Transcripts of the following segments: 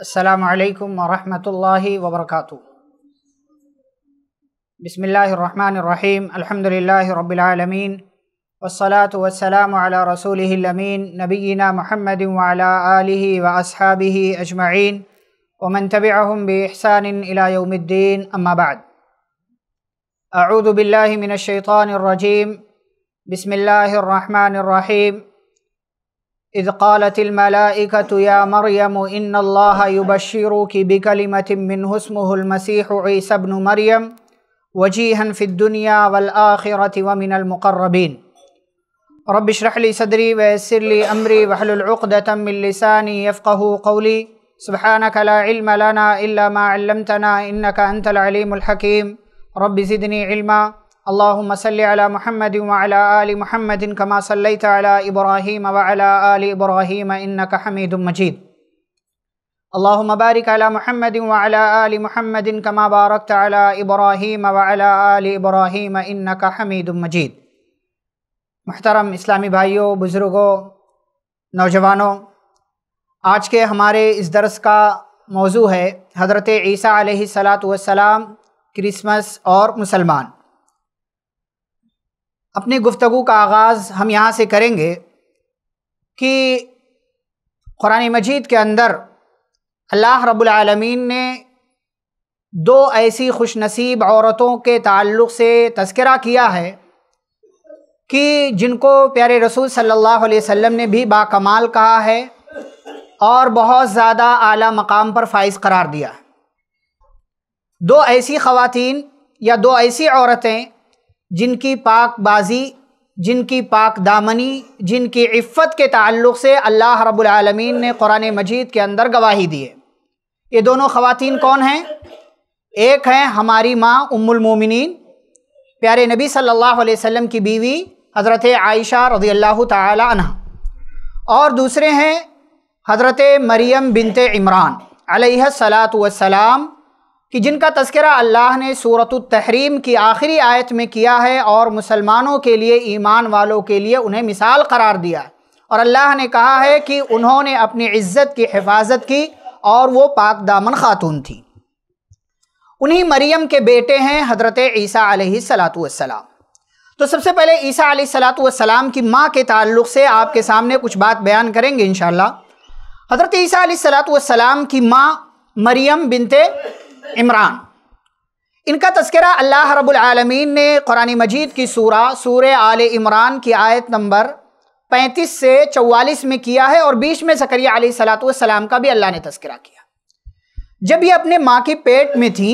السلام عليكم ورحمة الله وبركاته بسم الله الرحمن الرحيم الحمد لله رب العالمين والصلاة والسلام على رسوله الأمين نبينا محمد وعلى آله وأصحابه أجمعين ومن تبعهم بإحسان إلى يوم الدين أما بعد أعوذ بالله من الشيطان الرجيم بسم الله الرحمن الرحيم إذ قالت الملائكة يا مريم إن الله يبشرك بكلمة منه اسمه المسيح عيسى بن مريم وجيها في الدنيا والآخرة ومن المقربين رب اشرح لي صدري ويسر لي أمري واحلل عقدة من لساني يفقه قولي سبحانك لا علم لنا إلا ما علمتنا إنك أنت العليم الحكيم رب زدني علما अल्लाहुम्म सल्लि अला मुहम्मद व अला आलि मुहम्मद कमा सल्लैत अला इब्राहीम व अला आलि इब्राहीम मजीद अल्लाहुम्म बारिक अला मुहम्मद व अला आलि मुहम्मद कमा बारकत अला इब्राहीम व अला आलि इब्राहीम मजीद महतरम इस्लामी भाइयों बुज़ुर्गों नौजवानों आज के हमारे इस दरस का मौजू है हज़रत ईसा सलात वसलाम क्रिसमस और मुसलमान अपनी गुफ्तु का आगाज़ हम यहाँ से करेंगे कि क़ुरान मजीद के अंदर अल्लाह रब्लम ने दो ऐसी खुश नसीब औरतों के ताल्लुक़ से तस्करा किया है कि जिनको प्यारे रसूल सल्लल्लाहु अलैहि वसल्लम ने भी बाकमाल कहा है और बहुत ज़्यादा आला मकाम पर फाइज करार दिया दो ऐसी ख़वातीन या दो ऐसी औरतें जिनकी पाकबाजी जिनकी पाक दामनी जिनकी इफ़त के ताल्लुक़ से अल्लाह रबालमीन ने क़ुरान मजीद के अंदर गवाही दी ये दोनों ख़वातीन कौन हैं एक हैं हमारी माँ उम्मुलमोमिन प्यारे नबी सल्लल्लाहु अलैहि वसल्लम की बीवी हज़रत आयशा रज़ी अल्लाह तह और दूसरे हैं हज़रत मरियम बिनते इमरान सलात वसलाम कि जिनका तस्करा अल्लाह ने सूरत तहरीम की आखिरी आयत में किया है और मुसलमानों के लिए ईमान वालों के लिए उन्हें मिसाल करार दिया है और अल्लाह ने कहा है कि उन्होंने अपनी इज़्ज़त की हिफाजत की और वो पाक दामन खातून थी उन्हीं मरियम के बेटे हैं हज़रत ईसा सलातम तो सबसे पहले ईसा सलातम की माँ के ताल्लुक़ से आपके सामने कुछ बात बयान करेंगे इन हज़रत ईसा सलातम की माँ मरियम बिनते इमरान इनका तस्करा अल्लाह रबालमीन ने कुरानी मजीद की सूरा सूर आल इमरान की आयत नंबर 35 से 44 में किया है और बीच में सकरिया सलाम का भी अल्लाह ने तस्करा किया जब ये अपने माँ के पेट में थी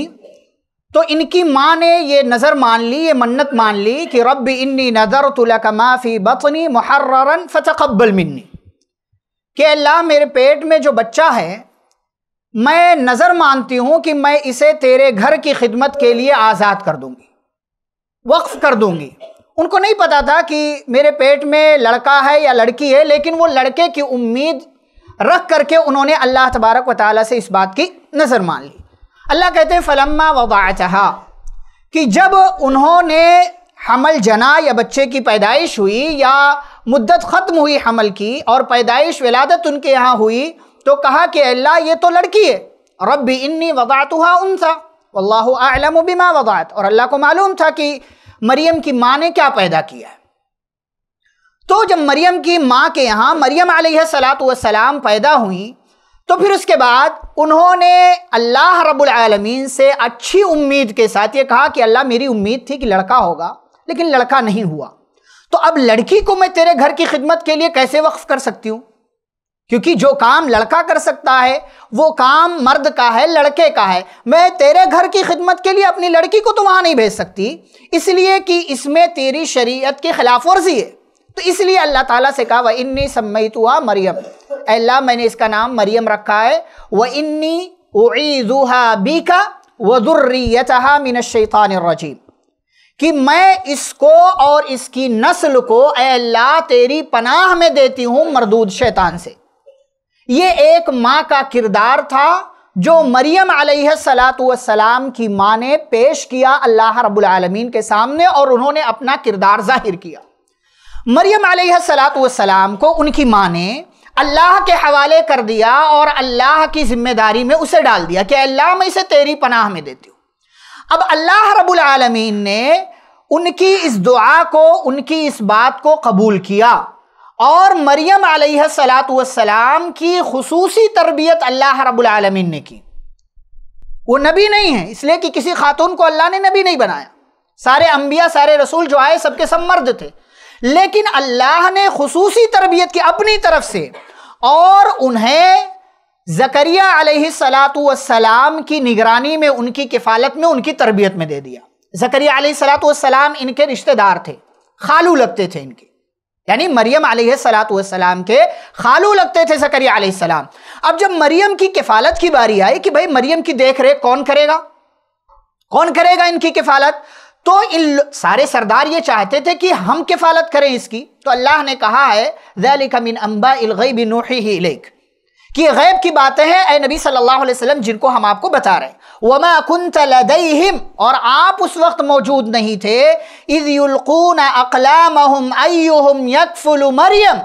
तो इनकी माँ ने ये नज़र मान ली ये मन्नत मान ली कि रब इन्नी नज़र का माफ़ी बतनी महर्रन फ़तकबल मिन्नी कि अल्लाह मेरे पेट में जो बच्चा है मैं नज़र मानती हूं कि मैं इसे तेरे घर की खिदमत के लिए आज़ाद कर दूंगी वक्फ कर दूंगी उनको नहीं पता था कि मेरे पेट में लड़का है या लड़की है लेकिन वो लड़के की उम्मीद रख करके उन्होंने अल्लाह तबारक व ताली से इस बात की नज़र मान ली अल्लाह कहते हैं फलम्मा वबा चाहा कि जब उन्होंने हमल जना या बच्चे की पैदाइश हुई या मुद्दत ख़त्म हुई हमल की और पैदाइश वलादत उनके यहाँ हुई तो कहा कि अल्लाह ये तो लड़की है रब इन्नी वज़ात हुआ उनसा वल्लाह आलम बिमा वज़ात और अल्लाह को मालूम था कि मरियम की माँ ने क्या पैदा किया है तो जब मरियम की माँ के यहाँ मरियम सलाम पैदा हुई तो फिर उसके बाद उन्होंने अल्लाह रबालमीन से अच्छी उम्मीद के साथ ये कहा कि अल्लाह मेरी उम्मीद थी कि लड़का होगा लेकिन लड़का नहीं हुआ तो अब लड़की को मैं तेरे घर की खिदमत के लिए कैसे वक्फ़ कर सकती हूँ क्योंकि जो काम लड़का कर सकता है वो काम मर्द का है लड़के का है मैं तेरे घर की खिदमत के लिए अपनी लड़की को तो वहाँ नहीं भेज सकती इसलिए कि इसमें तेरी शरीयत की खिलाफ वर्जी है तो इसलिए अल्लाह ताला से कहा वह इन्नी तो हुआ मरियम अल्लाह मैंने इसका नाम मरियम रखा है वह इन्नी उईजुहा बी का वजुर्रियतहा मिन शैतान रजीम कि मैं इसको और इसकी नस्ल को अल्लाह तेरी पनाह में देती हूँ मरदूद शैतान से ये एक माँ का किरदार था जो मरियम सलाम की माँ ने पेश किया अल्लाह रब्बुल आलमीन के सामने और उन्होंने अपना किरदार जाहिर किया मरियम सलाम को उनकी माँ ने अल्लाह के हवाले कर दिया और अल्लाह की जिम्मेदारी में उसे डाल दिया कि अल्लाह मैं इसे तेरी पनाह में देती हूँ अब अल्लाह रब्बुल आलमीन ने उनकी इस दुआ को उनकी इस बात को कबूल किया और मरियम सलाम की खसूसी तरबियत अल्लाह रबालमीन ने की वो नबी नहीं है इसलिए कि किसी खातून को अल्लाह ने नबी नहीं बनाया सारे अंबिया सारे रसूल जो आए सबके सब मर्द थे लेकिन अल्लाह ने खसूसी तरबियत की अपनी तरफ से और उन्हें जकरिया सलाम की निगरानी में उनकी किफ़ालत में उनकी तरबियत में दे दिया जकरिया सलाम इनके रिश्तेदार थे खालू लगते थे इनके यानी मरियम सलाम के खालू लगते थे सकरिया अब जब मरियम की किफालत की बारी आई कि भाई मरियम की देख रेख कौन करेगा कौन करेगा इनकी किफालत तो इन सारे सरदार ये चाहते थे कि हम किफालत करें इसकी तो अल्लाह ने कहा है अम्बा इलगैब लेख कि गैब की बातें हैं ए नबी सल्लल्लाहु अलैहि वसल्लम जिनको हम आपको बता रहे हैं वमा और आप उस वक्त मौजूद नहीं थे मरियम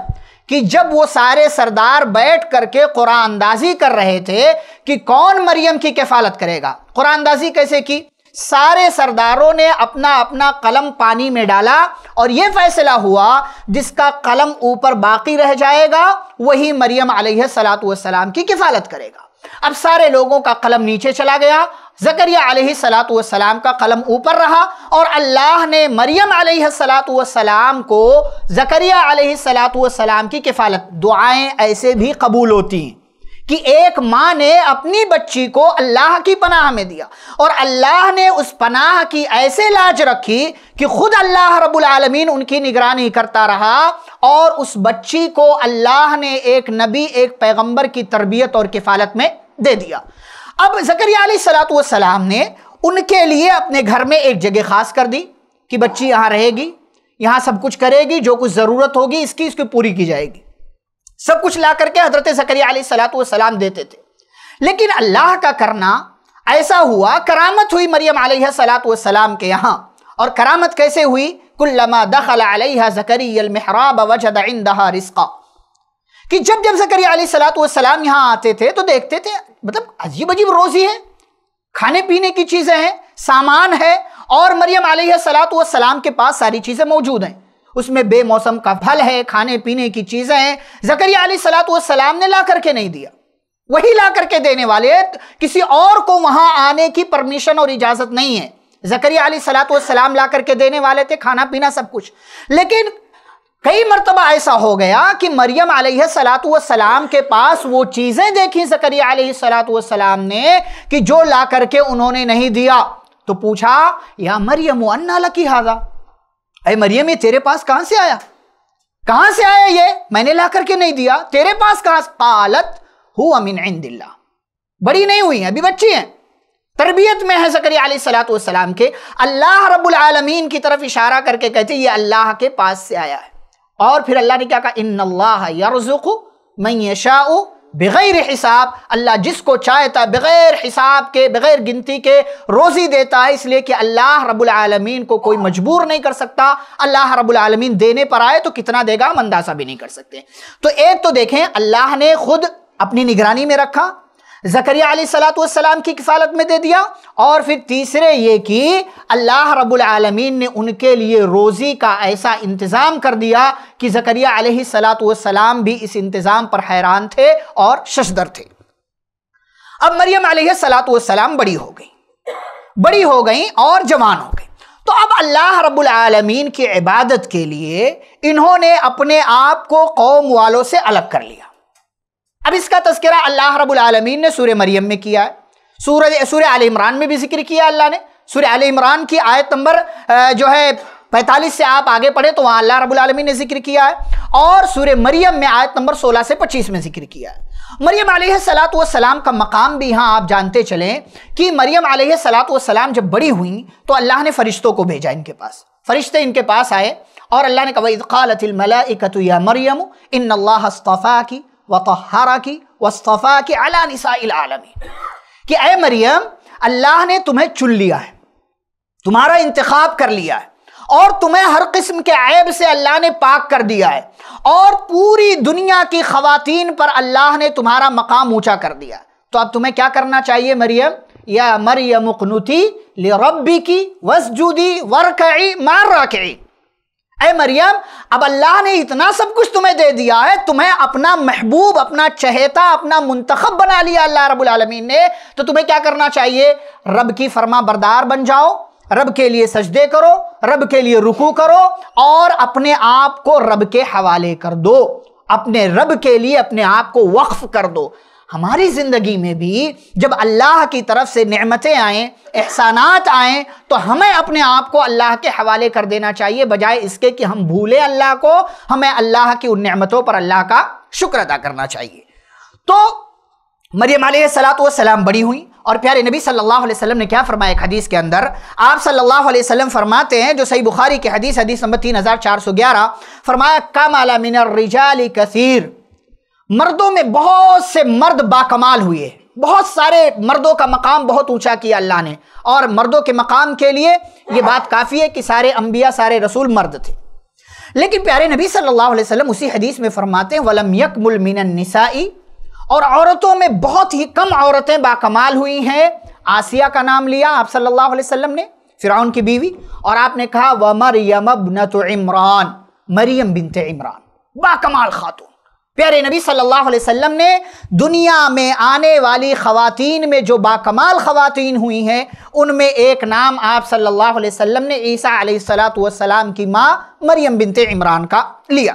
कि जब वो सारे सरदार बैठ करके कुरानदाजी कर रहे थे कि कौन मरियम की कफालत करेगा कुरानदाजी कैसे की सारे सरदारों ने अपना अपना कलम पानी में डाला और यह फैसला हुआ जिसका कलम ऊपर बाकी रह जाएगा वही मरियम सलाम की किफालत करेगा अब सारे लोगों का कलम नीचे चला गया जकरिया सलाम का कलम ऊपर रहा और अल्लाह ने मरियम सलाम को जकरिया सलाम की किफालत दुआएं ऐसे भी कबूल होती हैं कि एक माँ ने अपनी बच्ची को अल्लाह की पनाह में दिया और अल्लाह ने उस पनाह की ऐसे लाज रखी कि खुद अल्लाह रब्बुल आलमीन उनकी निगरानी करता रहा और उस बच्ची को अल्लाह ने एक नबी एक पैगंबर की तरबियत और किफ़ालत में दे दिया अब जकरिया सलाम ने उनके लिए अपने घर में एक जगह खास कर दी कि बच्ची यहाँ रहेगी यहाँ सब कुछ करेगी जो कुछ ज़रूरत होगी इसकी इसकी पूरी की जाएगी सब कुछ ला करके हजरत सकरिया सलात सलाम देते थे लेकिन अल्लाह का करना ऐसा हुआ करामत हुई मरियम सलात सलाम के यहाँ और करामत कैसे हुई कुल्लमा दखल जकरीब वजद इंदहा रिस्का कि जब जब जकरिया सलात सलाम यहाँ आते थे तो देखते थे मतलब अजीब अजीब रोज़ी है खाने पीने की चीज़ें हैं सामान है और मरियम सलात सलाम के पास सारी चीज़ें मौजूद हैं उसमें बेमौसम का फल है खाने पीने की चीजें हैं जकरिया सलाम ने ला करके नहीं दिया वही ला करके देने वाले किसी और को वहां आने की परमिशन और इजाजत नहीं है जकरिया सलाम ला करके देने वाले थे खाना पीना सब कुछ लेकिन कई मरतबा ऐसा हो गया कि मरियम सलाम के पास वो चीज़ें देखी जकरिया सलाम ने कि जो ला करके उन्होंने नहीं दिया तो पूछा या मरियम अन्ना लकी हाजा अरे मरियम ये तेरे पास कहां से आया कहां से आया ये मैंने ला करके नहीं दिया तेरे पास कहां कालत हु अमीन दिल्ला बड़ी नहीं हुई है अभी बच्ची है तरबियत में है जकरिया सलाम के अल्लाह रबुल आलमीन की तरफ इशारा करके कहते ये अल्लाह के पास से आया है और फिर अल्लाह ने क्या कहा इन अल्लाह यरजुक मैं यशाओ बग़ैर हिसाब अल्लाह जिसको चाहता बग़ैर हिसाब के बग़ैर गिनती के रोज़ी देता है इसलिए कि अल्लाह रब्बुल आलमीन को कोई मजबूर नहीं कर सकता अल्लाह रब्बुल आलमीन देने पर आए तो कितना देगा हम अंदाज़ा भी नहीं कर सकते तो एक तो देखें अल्लाह ने खुद अपनी निगरानी में रखा जकरिया सलाम की किफालत में दे दिया और फिर तीसरे ये कि अल्लाह रबालमीन ने उनके लिए रोज़ी का ऐसा इंतज़ाम कर दिया कि जकरिया सलाम भी इस इंतज़ाम पर हैरान थे और शशदर थे अब मरियम सलाम बड़ी हो गई बड़ी हो गई और जवान हो गई तो अब अल्लाह रबालमीन की इबादत के लिए इन्होंने अपने आप को कौम वालों से अलग कर लिया अब इसका तस्करा अल्लाह रबालमीन ने सूर्य मरियम में किया है सूरज सूर्य आल इमरान में भी जिक्र किया अल्लाह ने सूर्य आल इमरान की आयत नंबर जो है पैंतालीस से आप आगे पढ़े तो वहाँ अल्लाह रबालमीन ने जिक्र किया है और सूर्य मरियम में आयत नंबर सोलह से पच्चीस में जिक्र किया है मरियम सलात वसलाम का मकाम भी यहाँ आप जानते चलें कि मरियम सलात वसलाम जब बड़ी हुई तो अल्लाह ने फरिश्तों को भेजा इनके पास फरिश्ते इनके पास आए और अल्लाह ने कहा इज़ क़ालतिल या मरियम इन अल्लाह की वतहरा की वस्तफ़ा के अला आलमी कि अय मरियम अल्लाह ने तुम्हें चुन लिया है तुम्हारा इंतखब कर लिया है और तुम्हें हर किस्म के ऐब से अल्लाह ने पाक कर दिया है और पूरी दुनिया की खातन पर अल्लाह ने तुम्हारा मकाम ऊँचा कर दिया तो अब तुम्हें क्या करना चाहिए मरियम या मरियम उकनुती ले रबी की वसजूदी वरकई मार रकई ए मरियम अब अल्लाह ने इतना सब कुछ तुम्हें दे दिया है तुम्हें अपना महबूब अपना चहेता अपना मुंतखब बना लिया अल्लाह रब्बुल आलमीन ने तो तुम्हें क्या करना चाहिए रब की फरमा बरदार बन जाओ रब के लिए सजदे करो रब के लिए रुकू करो और अपने आप को रब के हवाले कर दो अपने रब के लिए अपने आप को वक्फ कर दो हमारी ज़िंदगी में भी जब अल्लाह की तरफ से नमतें आएँ एहसानात आएँ तो हमें अपने आप को अल्लाह के हवाले कर देना चाहिए बजाय इसके कि हम भूलें अल्लाह को हमें अल्लाह की उन नमतों पर अल्लाह का शुक्र अदा करना चाहिए तो मरियम वसलाम बड़ी हुई और प्यारे नबी सल्लल्लाहु अलैहि वसल्लम ने क्या फरमाया हदीस के अंदर आप सल्लल्लाहु अलैहि वसल्लम फरमाते हैं जो सही बुखारी की हदीस हदीस नंबर तीन हज़ार चार सौ ग्यारह फरमाया कम अला मिनर रिजाली कसीर मर्दों में बहुत से मर्द बाकमाल हुए बहुत सारे मर्दों का मकाम बहुत ऊंचा किया अल्लाह ने और मर्दों के मकाम के लिए ये बात काफ़ी है कि सारे अम्बिया सारे रसूल मर्द थे लेकिन प्यारे नबी सल्लल्लाहु अलैहि वसल्लम उसी हदीस में फरमाते हैं वलम यकमुल मिनन निसाई और औरतों में बहुत ही कम औरतें बाकमाल हुई हैं आसिया का नाम लिया आप सल्लल्लाहु अलैहि वसल्लम ने फ़िरौन की बीवी और आपने कहा व मरियम इमरान मरियम बिनते इमरान बाकमाल खातून प्यारे नबी सल्लल्लाहु अलैहि वसल्लम ने दुनिया में आने वाली खवतिन में जो बाकमाल खवतिन हुई हैं उनमें एक नाम आप सल्लल्लाहु अलैहि वसल्लम ने ईसा अलैहिस्सलाम की माँ मरियम बिनते इमरान का लिया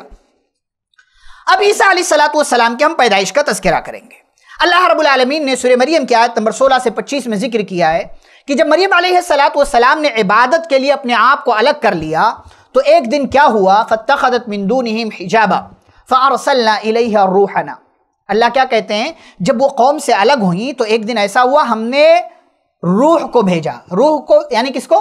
अब ईसा अलैहिस्सलाम की हम पैदाइश का तस्करा करेंगे अल्लाह रब्बुल आलमीन ने सूर्य मरियम की आयत नंबर सोलह से पच्चीस में जिक्र किया है कि जब मरियम सलात ने इबादत के लिए अपने आप को अलग कर लिया तो एक दिन क्या हुआ फ़तखदत मिंदून हिजाबा फ़ारसल्ला रूहना अल्लाह क्या कहते हैं जब वो कौम से अलग हुई तो एक दिन ऐसा हुआ हमने रूह को भेजा रूह को यानी किसको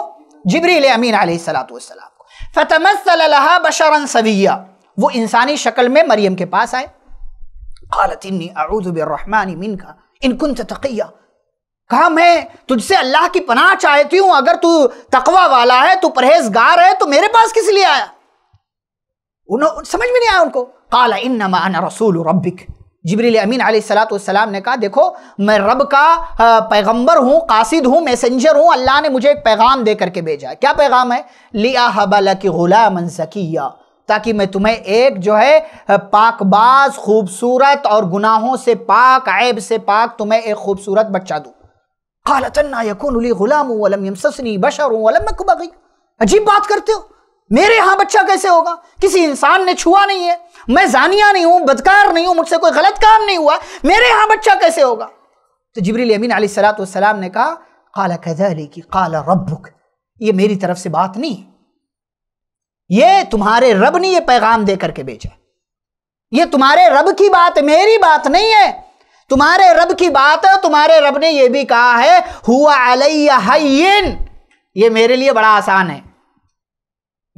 जिबरी अमीन को फ़तमसल्ला बशर सविया वो इंसानी शक्ल में मरियम के पास आए खालतनी अरुदबिरहमान का इनकुन तकिया कहा मैं तुझसे अल्लाह की पनाह चाहती हूं अगर तू तकवा वाला है तू परहेजगार है तो मेरे पास किस लिए आया उन्होंने समझ में नहीं आया उनको काला इन रसूल रबिक जबरील अमीन सलाम ने कहा देखो मैं रब का पैगंबर हूँ कासिद हूँ मैसेंजर हूँ अल्लाह ने मुझे एक पैगाम दे करके भेजा क्या पैगाम है लिया हबल की गुला सकिया ताकि मैं तुम्हें एक जो है पाकबाज खूबसूरत और गुनाहों से पाक ऐब से पाक तुम्हें एक खूबसूरत बच्चा दूँ काला यकून गुलाम वलम यमसनी बशर वलम अजीब बात करते हो मेरे यहाँ बच्चा कैसे होगा किसी इंसान ने छुआ नहीं है मैं जानिया नहीं हूं बदकार नहीं हूं मुझसे कोई गलत काम नहीं हुआ मेरे यहां बच्चा कैसे होगा तो जबरील अमीन सलाम ने कहा काला कदली की काला रबुक ये मेरी तरफ से बात नहीं ये तुम्हारे रब ने ये पैगाम दे करके भेजा ये तुम्हारे रब की बात मेरी बात नहीं है तुम्हारे रब की बात है तुम्हारे रब ने यह भी कहा है हुआ अलैन ये मेरे लिए बड़ा आसान है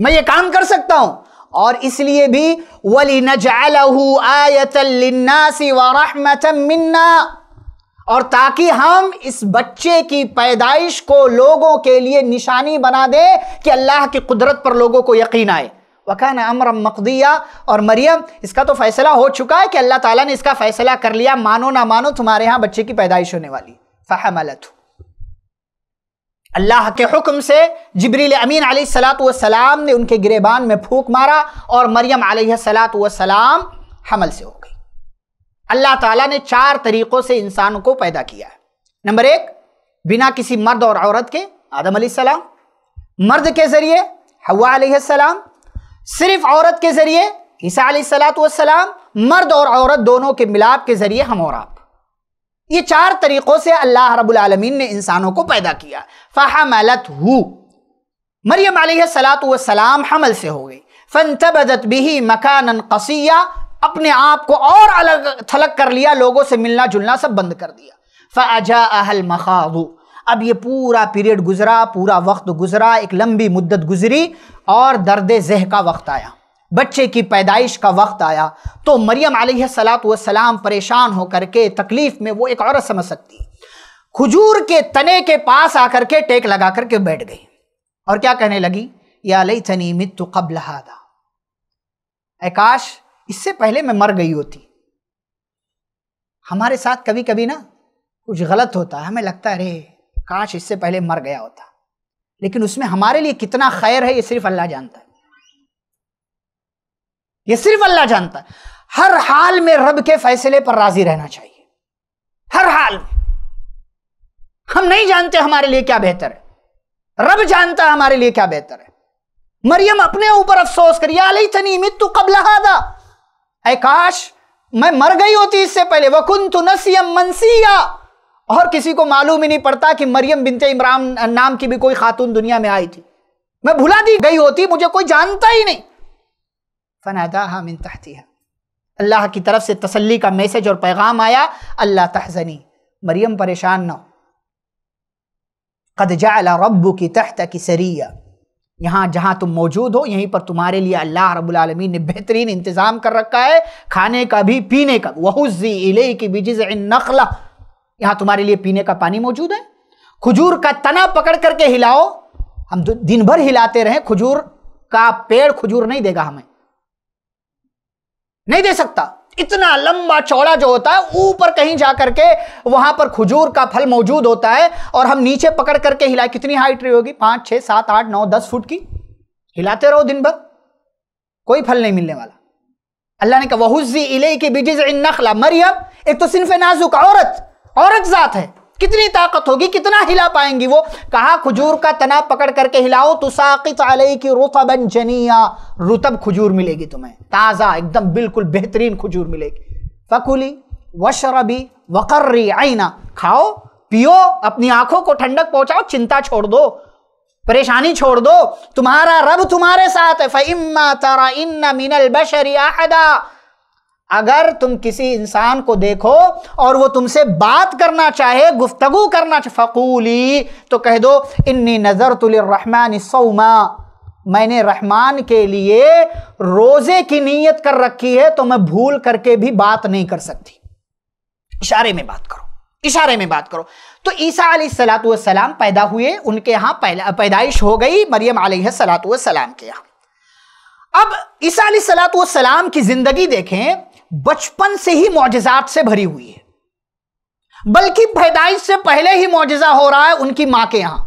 मैं ये काम कर सकता हूं और इसलिए भी वली नजालहू आयतल्लिन्नासी व रहमतम मिन्ना और ताकि हम इस बच्चे की पैदाइश को लोगों के लिए निशानी बना दें कि अल्लाह की कुदरत पर लोगों को यकीन आए वकान अमर मकदिया और मरियम इसका तो फैसला हो चुका है कि अल्लाह ताला ने इसका फैसला कर लिया मानो ना मानो तुम्हारे यहाँ बच्चे की पैदाइश होने वाली फ़हमलत अल्लाह के हुक्म से जबरील अमीन सलाम ने उनके गिरेबान में फूक मारा और मरियम सलाम हमल से हो गई अल्लाह ताला ने चार तरीक़ों से इंसानों को पैदा किया है नंबर एक बिना किसी मर्द और औरत के आदम सलाम मर्द के ज़रिए हवा सलाम सिर्फ औरत के ज़रिए ईसा सलाम मर्द और औरत दोनों के मिलाप के ज़रिए हम और आप ये चार तरीक़ों से अल्लाह रबालमीन ने इंसानों को पैदा किया फ़ाहमलत हु मरियम सलाम हमल से हो गई फ़न तबदत भी मकान कसिया अपने आप को और अलग थलग कर लिया लोगों से मिलना जुलना सब बंद कर दिया फ़ाजा अहल मखाबू अब ये पूरा पीरियड गुजरा पूरा वक्त गुजरा एक लंबी मुद्दत गुजरी और दर्द जह का वक्त आया बच्चे की पैदाइश का वक्त आया तो मरियम सलाम परेशान होकर के तकलीफ़ में वो एक औरत समझ सकती खजूर के तने के पास आकर के टेक लगा करके बैठ गई और क्या कहने लगी या लई तनी मित कबल हादा आकाश इससे पहले मैं मर गई होती हमारे साथ कभी कभी ना कुछ गलत होता है हमें लगता है अरे काश इससे पहले मर गया होता लेकिन उसमें हमारे लिए कितना खैर है ये सिर्फ अल्लाह जानता है ये सिर्फ अल्लाह जानता है हर हाल में रब के फैसले पर राजी रहना चाहिए हर हाल में हम नहीं जानते हमारे लिए क्या बेहतर है रब जानता हमारे लिए क्या बेहतर है मरियम अपने ऊपर अफसोस करिए अली तनी मित्तु कबलहादा काश मैं मर गई होती इससे पहले वकुन तु नसीम मनसिया और किसी को मालूम ही नहीं पड़ता कि मरियम बिनते इमरान नाम की भी कोई खातून दुनिया में आई थी मैं भुला दी गई होती मुझे कोई जानता ही नहीं फ़नादाहा मिन तहतिया अल्लाह की तरफ से तसल्ली का मैसेज और पैगाम आया अल्लाह तहजनी मरियम परेशान ना हो कद जाला रब्बू की तहत की सरिया यहाँ जहाँ तुम मौजूद हो यहीं पर तुम्हारे लिए अल्लाह रबालमीन ने बेहतरीन इंतज़ाम कर रखा है खाने का भी पीने का वहुजी इले की बिजिज नखला यहाँ तुम्हारे लिए पीने का पानी मौजूद है खजूर का तना पकड़ करके हिलाओ हम दिन भर हिलाते रहें खजूर का पेड़ खजूर नहीं देगा हमें नहीं दे सकता इतना लंबा चौड़ा जो होता है ऊपर कहीं जा करके वहां पर खजूर का फल मौजूद होता है और हम नीचे पकड़ करके हिलाए कितनी हाइट रही होगी पांच छह सात आठ नौ दस फुट की हिलाते रहो दिन भर कोई फल नहीं मिलने वाला अल्लाह ने कहा वहुजी इले के नखला मरियम एक तो सिर्फ नाजुक औरत औरत जात है कितनी ताकत होगी कितना हिला पाएंगी वो कहा खजूर का तना पकड़ करके हिलाओ तो साकित की रुतबन जनिया रुतब खजूर मिलेगी तुम्हें ताज़ा एकदम बिल्कुल बेहतरीन खजूर मिलेगी फकुली वशरबी वकर्री आईना खाओ पियो अपनी आंखों को ठंडक पहुंचाओ चिंता छोड़ दो परेशानी छोड़ दो तुम्हारा रब तुम्हारे साथ है फ़िम्मा तरा इन्ना मिनल बशरी आहदा अगर तुम किसी इंसान को देखो और वो तुमसे बात करना चाहे गुफ्तगु करना चाहे फ़कूली तो कह दो इन्नी नज़र तुलरहमान सौमा मैंने रहमान के लिए रोज़े की नीयत कर रखी है तो मैं भूल करके भी बात नहीं कर सकती इशारे में बात करो इशारे में बात करो तो ईसा सलाम पैदा हुए उनके यहाँ पैदाइश हो गई मरियम सलाम के यहाँ अब ईसा सलाम की ज़िंदगी देखें बचपन से ही मोजात से भरी हुई है बल्कि पैदाइश से पहले ही मोजा हो रहा है उनकी मां के यहां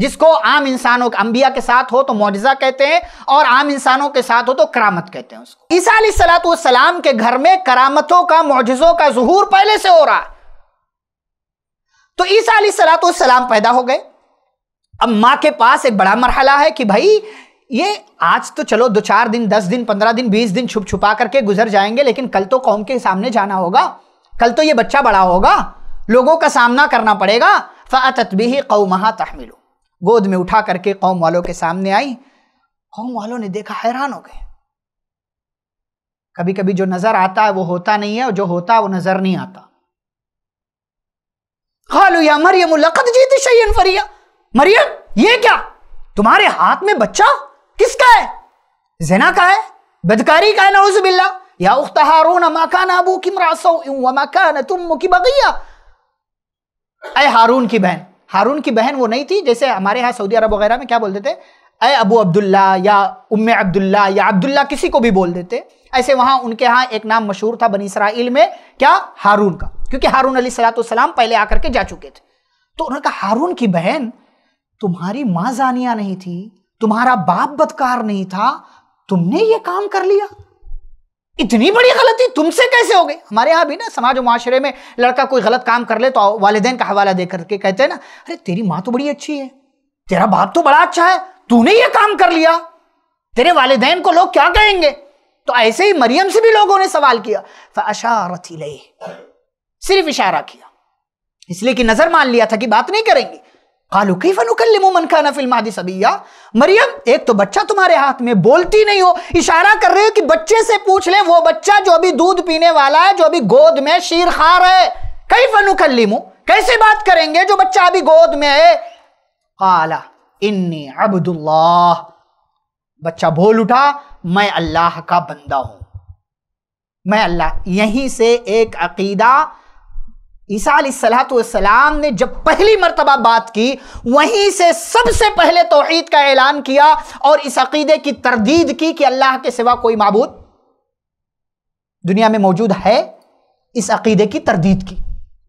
जिसको आम इंसानों अंबिया के साथ हो तो मोजा कहते हैं और आम इंसानों के साथ हो तो करामत कहते हैं उसको ईसा सलाम के घर में करामतों का मोजों का जहूर पहले से हो रहा है तो ईसा सलाम पैदा हो गए अब मां के पास एक बड़ा मरहला है कि भाई ये आज तो चलो दो चार दिन दस दिन पंद्रह दिन बीस दिन छुप छुपा करके गुजर जाएंगे लेकिन कल तो कौम के सामने जाना होगा कल तो ये बच्चा बड़ा होगा लोगों का सामना करना पड़ेगा फ़ातबी कौमहा तहमिलो गोद में उठा करके कौम वालों के सामने आई कौम वालों ने देखा हैरान हो गए कभी कभी जो नज़र आता है वो होता नहीं है और जो होता है वो नज़र नहीं आता खालू या मरियम लकत जीती शैन फरिया मरियम ये क्या तुम्हारे हाथ में बच्चा किसका है जना का है बदकारी का है नौज बिल्ला या उख्त हारून मकान अबू की मकान तुम की बगैया अय हारून की बहन हारून की बहन वो नहीं थी जैसे हमारे यहाँ सऊदी अरब वगैरह में क्या बोलते थे अय अबू अब्दुल्ला या उम्म अब्दुल्ला या अब्दुल्ला किसी को भी बोल देते ऐसे वहाँ उनके यहाँ एक नाम मशहूर था बनी इसराइल में क्या हारून का क्योंकि हारून अली सलाम पहले आकर के जा चुके थे तो उन्होंने कहा हारून की बहन तुम्हारी माँ जानिया नहीं थी तुम्हारा बाप बदकार नहीं था तुमने ये काम कर लिया इतनी बड़ी गलती तुमसे कैसे हो गई हमारे यहां भी ना समाज और माशरे में लड़का कोई गलत काम कर ले तो वालदेन का हवाला दे करके कहते हैं ना अरे तेरी माँ तो बड़ी अच्छी है तेरा बाप तो बड़ा अच्छा है तूने ये काम कर लिया तेरे वालदेन को लोग क्या कहेंगे तो ऐसे ही मरियम से भी लोगों ने सवाल किया ले सिर्फ इशारा किया इसलिए कि नजर मान लिया था कि बात नहीं करेंगे कालू की फनुकल मन खाना फिल्माद सबैया मरियम एक तो बच्चा तुम्हारे हाथ में बोलती नहीं हो इशारा कर रहे हो कि बच्चे से पूछ ले वो बच्चा जो अभी दूध पीने वाला है जो अभी गोद में शीर खा रहे कई फनुकलिमु कैसे बात करेंगे जो बच्चा अभी गोद में है काला इन्नी अब्दुल्ला बच्चा बोल उठा मैं अल्लाह का बंदा हूं मैं अल्लाह यहीं से एक अकीदा ईसा सलाम ने जब पहली मरतबा बात की वहीं से सबसे पहले तोहद का ऐलान किया और इस अकीदे की तरदीद की कि अल्लाह के सिवा कोई मबूद दुनिया में मौजूद है इस अकीदे की तरदीद की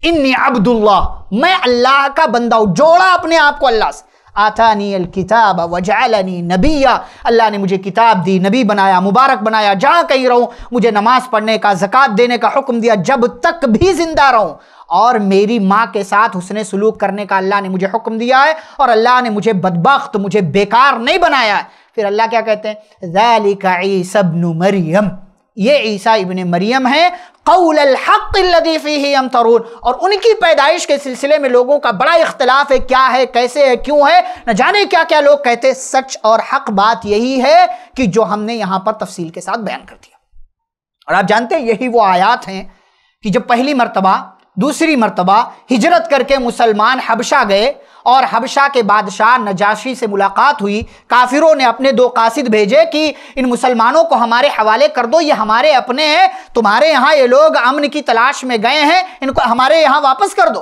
इन अब्दुल्ला मैं अल्लाह का बंदा हूं जोड़ा अपने आप को अल्लाह से आतानी अल किताब वजालनी नबिया अल्लाह ने मुझे किताब दी नबी बनाया मुबारक बनाया जहाँ कहीं रहूँ मुझे नमाज़ पढ़ने का ज़क़़त देने का हुक्म दिया जब तक भी ज़िंदा रहूँ और मेरी माँ के साथ उसने सलूक करने का अल्लाह ने मुझे हुक्म दिया है और अल्लाह ने मुझे बदबख्त मुझे बेकार नहीं बनाया है फिर अल्लाह क्या कहते हैं ज़ालिका ईसबन मरियम ये ईसा इबन मरियम है कौल हक़ीफ़ी ही हम तरून और उनकी पैदाइश के सिलसिले में लोगों का बड़ा इख्तलाफ है क्या है कैसे है क्यों है न जाने क्या क्या लोग कहते सच और हक बात यही है कि जो हमने यहाँ पर तफसील के साथ बयान कर दिया और आप जानते हैं यही वो आयात हैं कि जब पहली मरतबा दूसरी मरतबा हिजरत करके मुसलमान हबशा गए और हबशा के बादशाह नजाशी से मुलाकात हुई काफिरों ने अपने दो कासिद भेजे कि इन मुसलमानों को हमारे हवाले कर दो ये हमारे अपने हैं तुम्हारे यहाँ ये लोग अमन की तलाश में गए हैं इनको हमारे यहाँ वापस कर दो